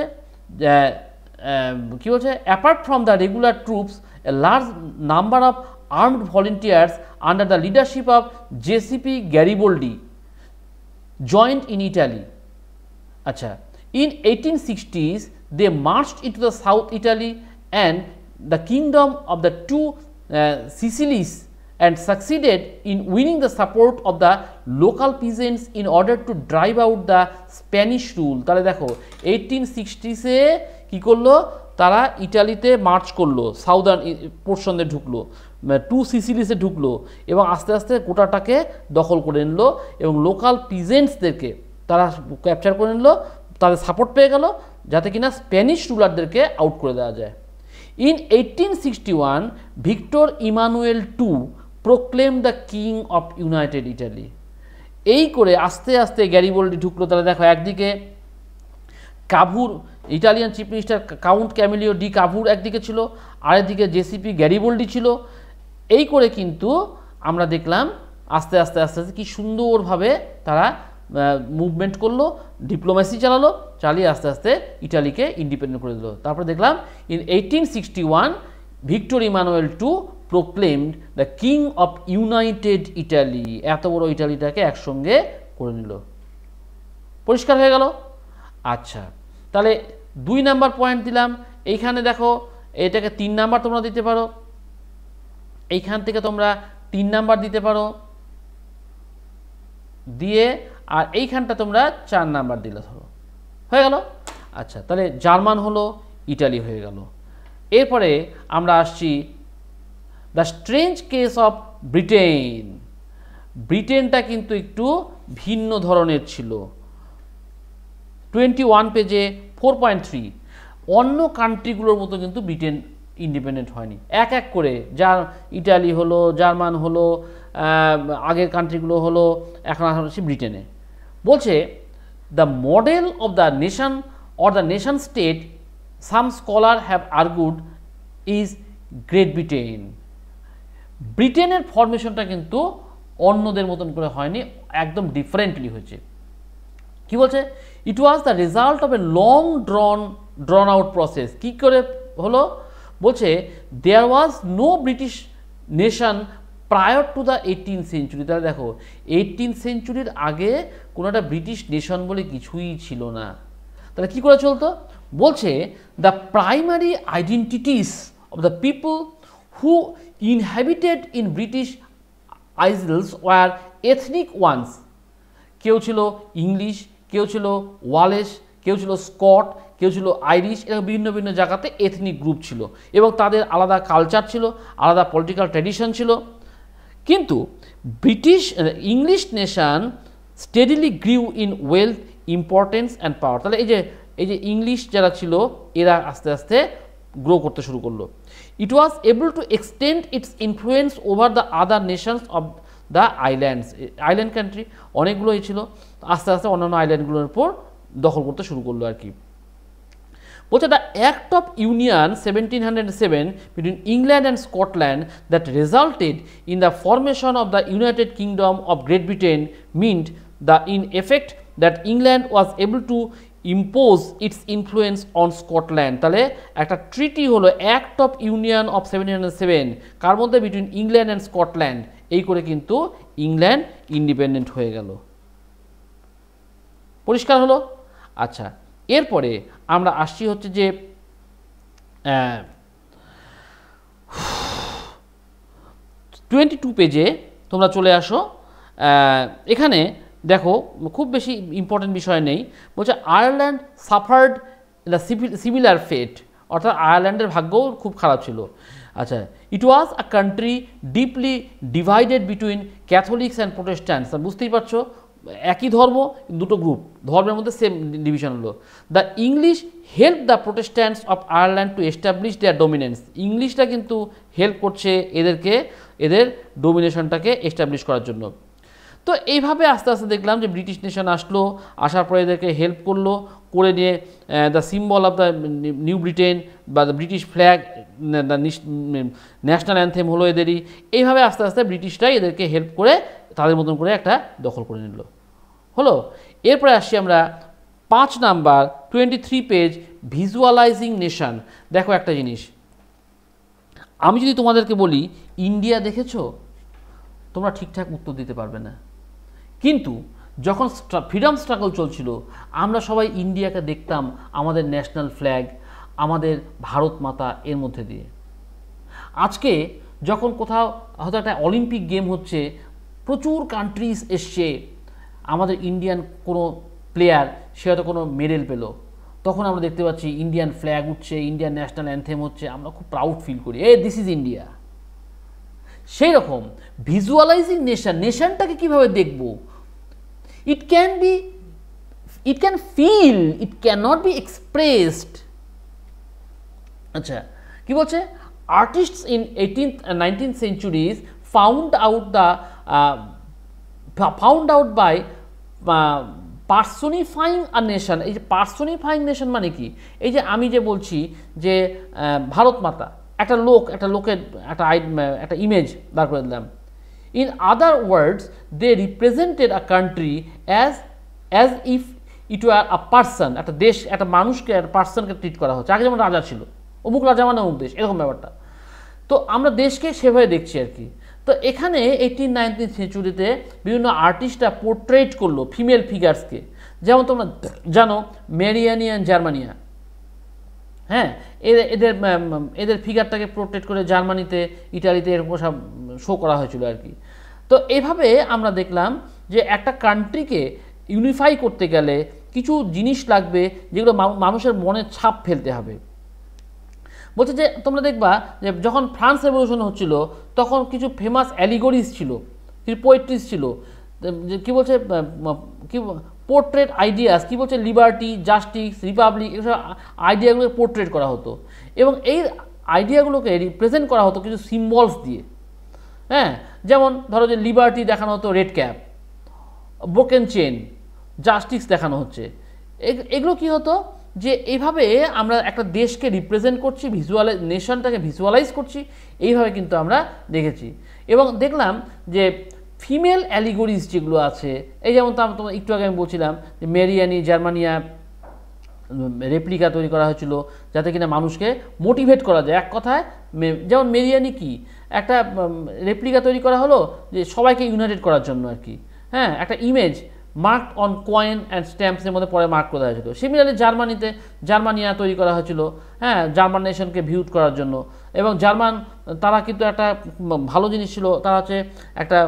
কি বলছে apart from the regular troops a large number of armed volunteers under the leadership of Giuseppe Garibaldi joined in Italy আচ্ছা In 1860s, they marched into the South Italy and the kingdom of the two uh, Sicilies and succeeded in winning the support of the local peasants in order to drive out the Spanish rule তাহলে দেখো 1860s এ কি করলো তারা ইটালিতে March করলো southern পোর্শনে ঢুকলো two সিসিলিসে ঢুকলো এবং আস্তে আস্তে গোটাটাকে দখল করে নিল এবং লোকাল পিজেন্টসদেরকে তারা ক্যাপচার করে নিল তাদের সাপোর্ট পেয়ে গেল যাতে কিনা স্প্যানিশ রুলারদেরকে আউট করে দেওয়া যায় in eighteen sixty one Victor Emmanuel to proclaim the king of United Italy এই করে আস্তে আস্তে গ্যারিবোল্ডি ঢুকলো তাহলে দেখো একদিকে Cavour Italian chief minister Count Camillo di Cavour একদিকে ছিল আরেকদিকে জেসিপি গ্যারিবোল্ডি ছিল এই করে কিন্তু আমরা দেখলাম আস্তে আস্তে আস্তে আস্তে কী সুন্দরভাবে তারা মুভমেন্ট করলো ডিপ্লোমেসি চালালো চালিয়ে আস্তে আস্তে ইটালিকে ইন্ডিপেন্ডেন্ট করে দিল তারপরে দেখলাম in eighteen sixty one Victor Emmanuel to proclaimed the king of United Italy এত বড় ইটালিটাকে একসঙ্গে করে নিল পরিষ্কার হয়ে গেল আচ্ছা তাহলে দুই নাম্বার পয়েন্ট দিলাম এইখানে দেখো এটাকে তিন নাম্বার তোমরা দিতে পারো এইখান থেকে তোমরা তিন নাম্বার দিতে পারো দিয়ে আর এইখানটা তোমরা চার নাম্বার দিলে ধরো হয়ে গেল আচ্ছা তাহলে জার্মান হলো ইটালি হয়ে গেল এরপরে আমরা আসছি the strange case of Britain ব্রিটেনটা কিন্তু একটু ভিন্ন ধরনের ছিল টোয়েন্টি ওয়ান পেজে ফোর পয়েন্ট থ্রি অন্য কান্ট্রিগুলোর মতো কিন্তু ব্রিটেন ইন্ডিপেন্ডেন্ট হয়নি এক এক করে যার ইটালি হলো জার্মান হলো আগের কান্ট্রিগুলো হলো এখন আসছি ব্রিটেনে বলছে the model of the nation or the nation state some scholar have argued is Great Britain ব্রিটেনের ফরমেশনটা কিন্তু অন্যদের মতন করে হয়নি একদম ডিফারেন্টলি হয়েছে কি বলছে it was the result of a long drawn drawn out process কি করে হলো বলছে there was no British nation prior to the eighteen century তাহলে দেখো এইটিন সেঞ্চুরির আগে কোনো একটা ব্রিটিশ নেশন বলে কিছুই ছিল না তাহলে কি করে চলতো বলছে the primary identities of the people who inhabited in British isles were ethnic ones কেউ ছিল ইংলিশ কেউ ছিল ওয়ালেশ কেউ ছিল স্কট কেউ ছিল আইরিশ এরকম বিভিন্ন বিভিন্ন জায়গাতে এথনিক গ্রুপ ছিল এবং তাদের আলাদা কালচার ছিল আলাদা পলিটিক্যাল ট্র্যাডিশন ছিল কিন্তু British English nation steadily grew in wealth importance and power তাহলে এই যে এই যে ইংলিশ যারা ছিল এরা আস্তে আস্তে গ্রো করতে শুরু করলো it was able to extend its influence over the other nations of the islands island country অনেকগুলোই ছিল আস্তে আস্তে অন্যান্য আইল্যান্ডগুলোর উপর দখল করতে শুরু করলো আর কি বলছে the act of union seventeen hundred seven between England and Scotland that resulted in the formation of the United Kingdom of Great Britain meant the in effect that England was able to impose its influence on Scotland তাহলে একটা treaty হলো act of union of seventeen hundred seven কার মধ্যে between England and Scotland এই করে কিন্তু England independent হয়ে গেল পরিষ্কার হলো আচ্ছা এরপরে আমরা আসছি হচ্ছে যে টোয়েন্টি টু পেজে তোমরা চলে আসো এখানে দেখো খুব বেশি ইম্পর্টেন্ট বিষয় নেই বলছে Ireland suffered the similar fate অর্থাৎ আয়ারল্যান্ডের ভাগ্যও খুব খারাপ ছিল আচ্ছা it was a country deeply divided between Catholics and Protestants বুঝতেই পারছো একই ধর্ম দুটো গ্রুপ ধর্মের মধ্যে সেম ডিভিশন হলো the English help the Protestants of Ireland to establish their dominance ইংলিশটা কিন্তু হেল্প করছে এদেরকে এদের ডোমিনেশনটাকে এস্টাবলিশ করার জন্য তো এইভাবে আস্তে আস্তে দেখলাম যে ব্রিটিশ নেশন আসলো আসার পরে এদেরকে হেল্প করলো করে নিয়ে the symbol of the new Britain বা the British flag the national anthem হলো এদেরই এইভাবে আস্তে আস্তে ব্রিটিশরাই এদেরকে হেল্প করে তাদের মতন করে একটা দখল করে নিল হলো এরপরে আসি আমরা পাঁচ number twenty three page visualising nation দেখো একটা জিনিস আমি যদি তোমাদেরকে বলি ইন্ডিয়া দেখেছো তোমরা ঠিকঠাক উত্তর দিতে পারবে না কিন্তু যখন ফ্রিডম স্ট্রাগল চলছিল আমরা সবাই ইন্ডিয়াকে দেখতাম আমাদের ন্যাশনাল ফ্ল্যাগ আমাদের ভারত মাতা এর মধ্যে দিয়ে আজকে যখন কোথাও হয়তো একটা অলিম্পিক গেম হচ্ছে প্রচুর কান্ট্রিজ এসছে আমাদের ইন্ডিয়ান কোনো প্লেয়ার সে হয়তো কোনো মেডেল পেলো তখন আমরা দেখতে পাচ্ছি ইন্ডিয়ান ফ্ল্যাগ উঠছে ইন্ডিয়ান ন্যাশনাল অ্যান্থেম হচ্ছে আমরা খুব প্রাউড ফিল করি এ দিস ইজ ইন্ডিয়া সেই রকম ভিজুয়ালাইজিং নেশান নেশানটাকে কীভাবে দেখব it can be it can feel it can not be expressed আচ্ছা কি বলছে artist in eighteen nineteen centuries found out the found out by personifying a nation এই যে পার্সোনিফাইং নেশন মানে কি এই যে আমি যে বলছি যে ভারত মাতা একটা লোক একটা লোকের একটা একটা ইমেজ বার করে দিলাম in other words they represented a country as as if it were a person একটা দেশ একটা মানুষকে একটা পার্সনকে ট্রিট করা হচ্ছে আগে যেমন রাজা ছিল অমুক রাজা মানে অমুক দেশ এরকম ব্যাপারটা তো আমরা দেশকে সেভাবে দেখছি আর কি তো এখানে এইটিন নাইনটিন সেঞ্চুরিতে বিভিন্ন আর্টিস্টরা পোর্ট্রেট করলো ফিমেল ফিগার্সকে যেমন তোমরা জানো মেরিয়ানিয়ান জার্মানিয়া হ্যাঁ এদের এদের এদের ফিগারটাকে পোর্ট্রেট করে জার্মানিতে ইটালিতে এরকম সব শো করা হয়েছিল আর কি তো এভাবে আমরা দেখলাম যে একটা কান্ট্রিকে ইউনিফাই করতে গেলে কিছু জিনিস লাগবে যেগুলো মানুষের মনে ছাপ ফেলতে হবে বলছে যে তোমরা দেখবা যে যখন ফ্রান্স রেভলিউশন হচ্ছিল তখন কিছু ফেমাস অ্যালিগোরিস ছিল কিছু পোয়েট্রিস ছিল কী বলছে কি পোর্ট্রেট আইডিয়াস কী বলছে লিবার্টি জাস্টিস রিপাবলিক এসব আইডিয়াগুলোকে পোর্ট্রেট করা হতো এবং এই আইডিয়াগুলোকে রিপ্রেজেন্ট করা হতো কিছু সিম্বলস দিয়ে হ্যাঁ যেমন ধরো যে লিবার্টি দেখানো হতো red cap broken chain justice দেখানো হচ্ছে এগুলো কি হতো যে এইভাবে আমরা একটা দেশকে রিপ্রেজেন্ট করছি ভিজুয়ালাইজ নেশনটাকে ভিজুয়ালাইজ করছি এইভাবে কিন্তু আমরা দেখেছি এবং দেখলাম যে ফিমেল অ্যালিগরিজ যেগুলো আছে এই যেমন তো তোমার একটু আগে আমি বলছিলাম যে মেরিয়ানি জার্মানিয়া রেপ্লিকা তৈরি করা হয়েছিল যাতে কিনা মানুষকে মোটিভেট করা যায় এক কথায় যেমন মেরিয়ানি কি একটা রেপ্লিকা তৈরি করা হলো যে সবাইকে ইউনাইটেড করার জন্য আর কি হ্যাঁ একটা image mark on coin and স্ট্যাম্পসের মধ্যে পরে মার্ক করা হয়েছিল সিমিলারলি জার্মানিতে জার্মানিয়া তৈরি করা হয়েছিল হ্যাঁ জার্মান নেশনকে ভিউট করার জন্য এবং জার্মান তারা কিন্তু একটা ভালো জিনিস ছিল তারা হচ্ছে একটা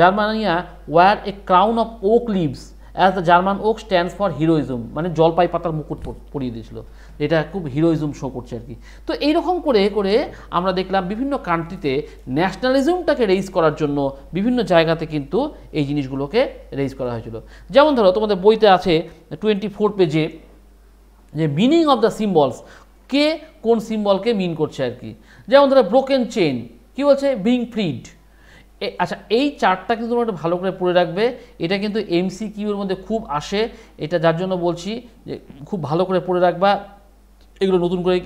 Germania wear a crown of oak leaves as the German oak stands for heroism মানে জলপাই পাতার মুকুট পরিয়ে দিয়েছিল এটা খুব হিরোইজম শো করছে আর কি তো এইরকম করে করে আমরা দেখলাম বিভিন্ন কান্ট্রিতে ন্যাশনালিজমটাকে রেইজ করার জন্য বিভিন্ন জায়গাতে কিন্তু এই জিনিসগুলোকে রেইজ করা হয়েছিল যেমন ধরো তোমাদের বইতে আছে টোয়েন্টি ফোর পেজে যে মিনিং অফ দ্য সিম্বলস কে কোন সিম্বলকে মিন করছে আর কি যেমন ধরো ব্রোকেন চেন কী বলছে বিং ফ্রিড আচ্ছা এই চার্টটা কিন্তু তোমরা ভালো করে পড়ে রাখবে এটা কিন্তু এমসি কিউর মধ্যে খুব আসে এটা যার জন্য বলছি যে খুব ভালো করে পড়ে রাখবা এগুলো নতুন করে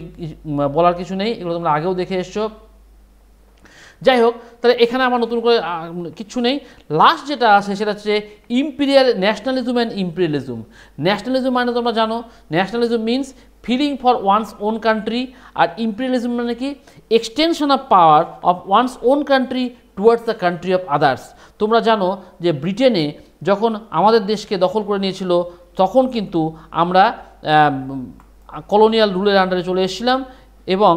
বলার কিছু নেই এগুলো তোমরা আগেও দেখে এসছো যাই হোক তাহলে এখানে আমার নতুন করে কিছু নেই লাস্ট যেটা আছে সেটা হচ্ছে imperial nationalism and imperialism nationalism মানে তোমরা জানো nationalism means feeling for one's own country আর ইম্পিরিয়ালিজম মানে কি extension of power of one's own country towards the country of others তোমরা জানো যে ব্রিটেনে যখন আমাদের দেশকে দখল করে নিয়েছিল তখন কিন্তু আমরা কলোনিয়াল রুলের আন্ডারে চলে এসেছিলাম এবং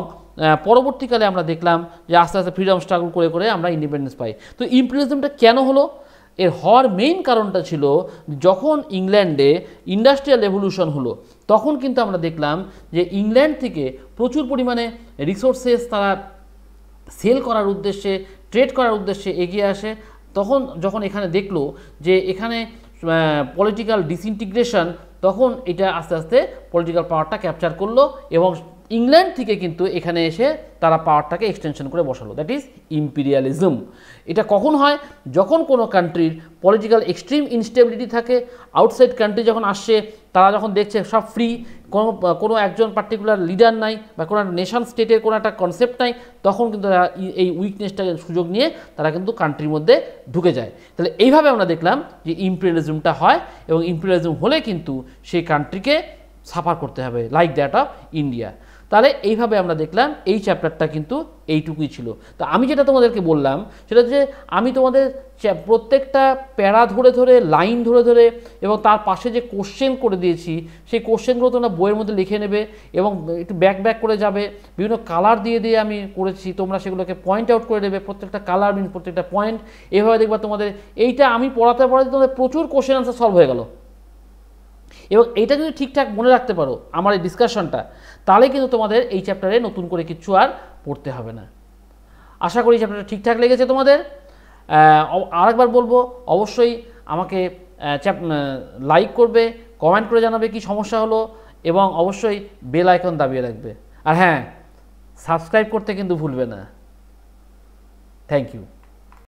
পরবর্তীকালে আমরা দেখলাম যে আস্তে আস্তে ফ্রিডম স্ট্রাগল করে করে আমরা ইন্ডিপেন্ডেন্স পাই তো ইম্পিরিয়ালিজমটা কেন হলো এর হওয়ার মেইন কারণটা ছিল যখন ইংল্যান্ডে ইন্ডাস্ট্রিয়াল রেভলিউশন হলো তখন কিন্তু আমরা দেখলাম যে ইংল্যান্ড থেকে প্রচুর পরিমাণে রিসোর্সেস তারা সেল করার উদ্দেশ্যে ট্রেড করার উদ্দেশ্যে এগিয়ে আসে তখন যখন এখানে দেখলো যে এখানে পলিটিক্যাল ডিসইন্টিগ্রেশন তখন এটা আস্তে আস্তে পলিটিক্যাল পাওয়ারটা ক্যাপচার করলো এবং ইংল্যান্ড থেকে কিন্তু এখানে এসে তারা পাওয়ারটাকে এক্সটেনশন করে বসালো দ্যাট ইজ ইম্পিরিয়ালিজম এটা কখন হয় যখন কোনো কান্ট্রির পলিটিক্যাল এক্সট্রিম ইনস্টেবিলিটি থাকে আউটসাইড কান্ট্রি যখন আসছে তারা যখন দেখছে সব ফ্রি কোনো কোনো একজন পার্টিকুলার লিডার নাই বা কোনো নেশন স্টেটের কোনো একটা কনসেপ্ট নাই তখন কিন্তু তারা এই উইকনেসটাকে সুযোগ নিয়ে তারা কিন্তু কান্ট্রির মধ্যে ঢুকে যায় তাহলে এইভাবে আমরা দেখলাম যে ইম্পিরিয়ালিজমটা হয় এবং ইম্পিরিয়ালিজম হলে কিন্তু সেই কান্ট্রিকে সাফার করতে হবে লাইক দ্যাট অফ ইন্ডিয়া তাহলে এইভাবে আমরা দেখলাম এই চ্যাপ্টারটা কিন্তু এইটুকুই ছিল তো আমি যেটা তোমাদেরকে বললাম সেটা যে আমি তোমাদের প্রত্যেকটা প্যারা ধরে ধরে লাইন ধরে ধরে এবং তার পাশে যে কোশ্চেন করে দিয়েছি সেই কোশ্চেনগুলো তোমরা বইয়ের মধ্যে লিখে নেবে এবং একটু ব্যাক ব্যাক করে যাবে বিভিন্ন কালার দিয়ে দিয়ে আমি করেছি তোমরা সেগুলোকে পয়েন্ট আউট করে নেবে প্রত্যেকটা কালার মিন প্রত্যেকটা পয়েন্ট এভাবে দেখবা তোমাদের এইটা আমি পড়াতে পড়াতে তোমাদের প্রচুর কোশ্চেন আনসার সলভ হয়ে গেল এবং এটা যদি ঠিকঠাক মনে রাখতে পারো আমার এই ডিসকাশনটা তাহলে কিন্তু তোমাদের এই চ্যাপ্টারে নতুন করে কিচ্ছু আর পড়তে হবে না আশা করি চ্যাপ্টারটা ঠিকঠাক লেগেছে তোমাদের আরেকবার বলবো অবশ্যই আমাকে লাইক করবে কমেন্ট করে জানাবে কি সমস্যা হলো এবং অবশ্যই বেল আইকন দাবিয়ে রাখবে আর হ্যাঁ সাবস্ক্রাইব করতে কিন্তু ভুলবে না থ্যাংক ইউ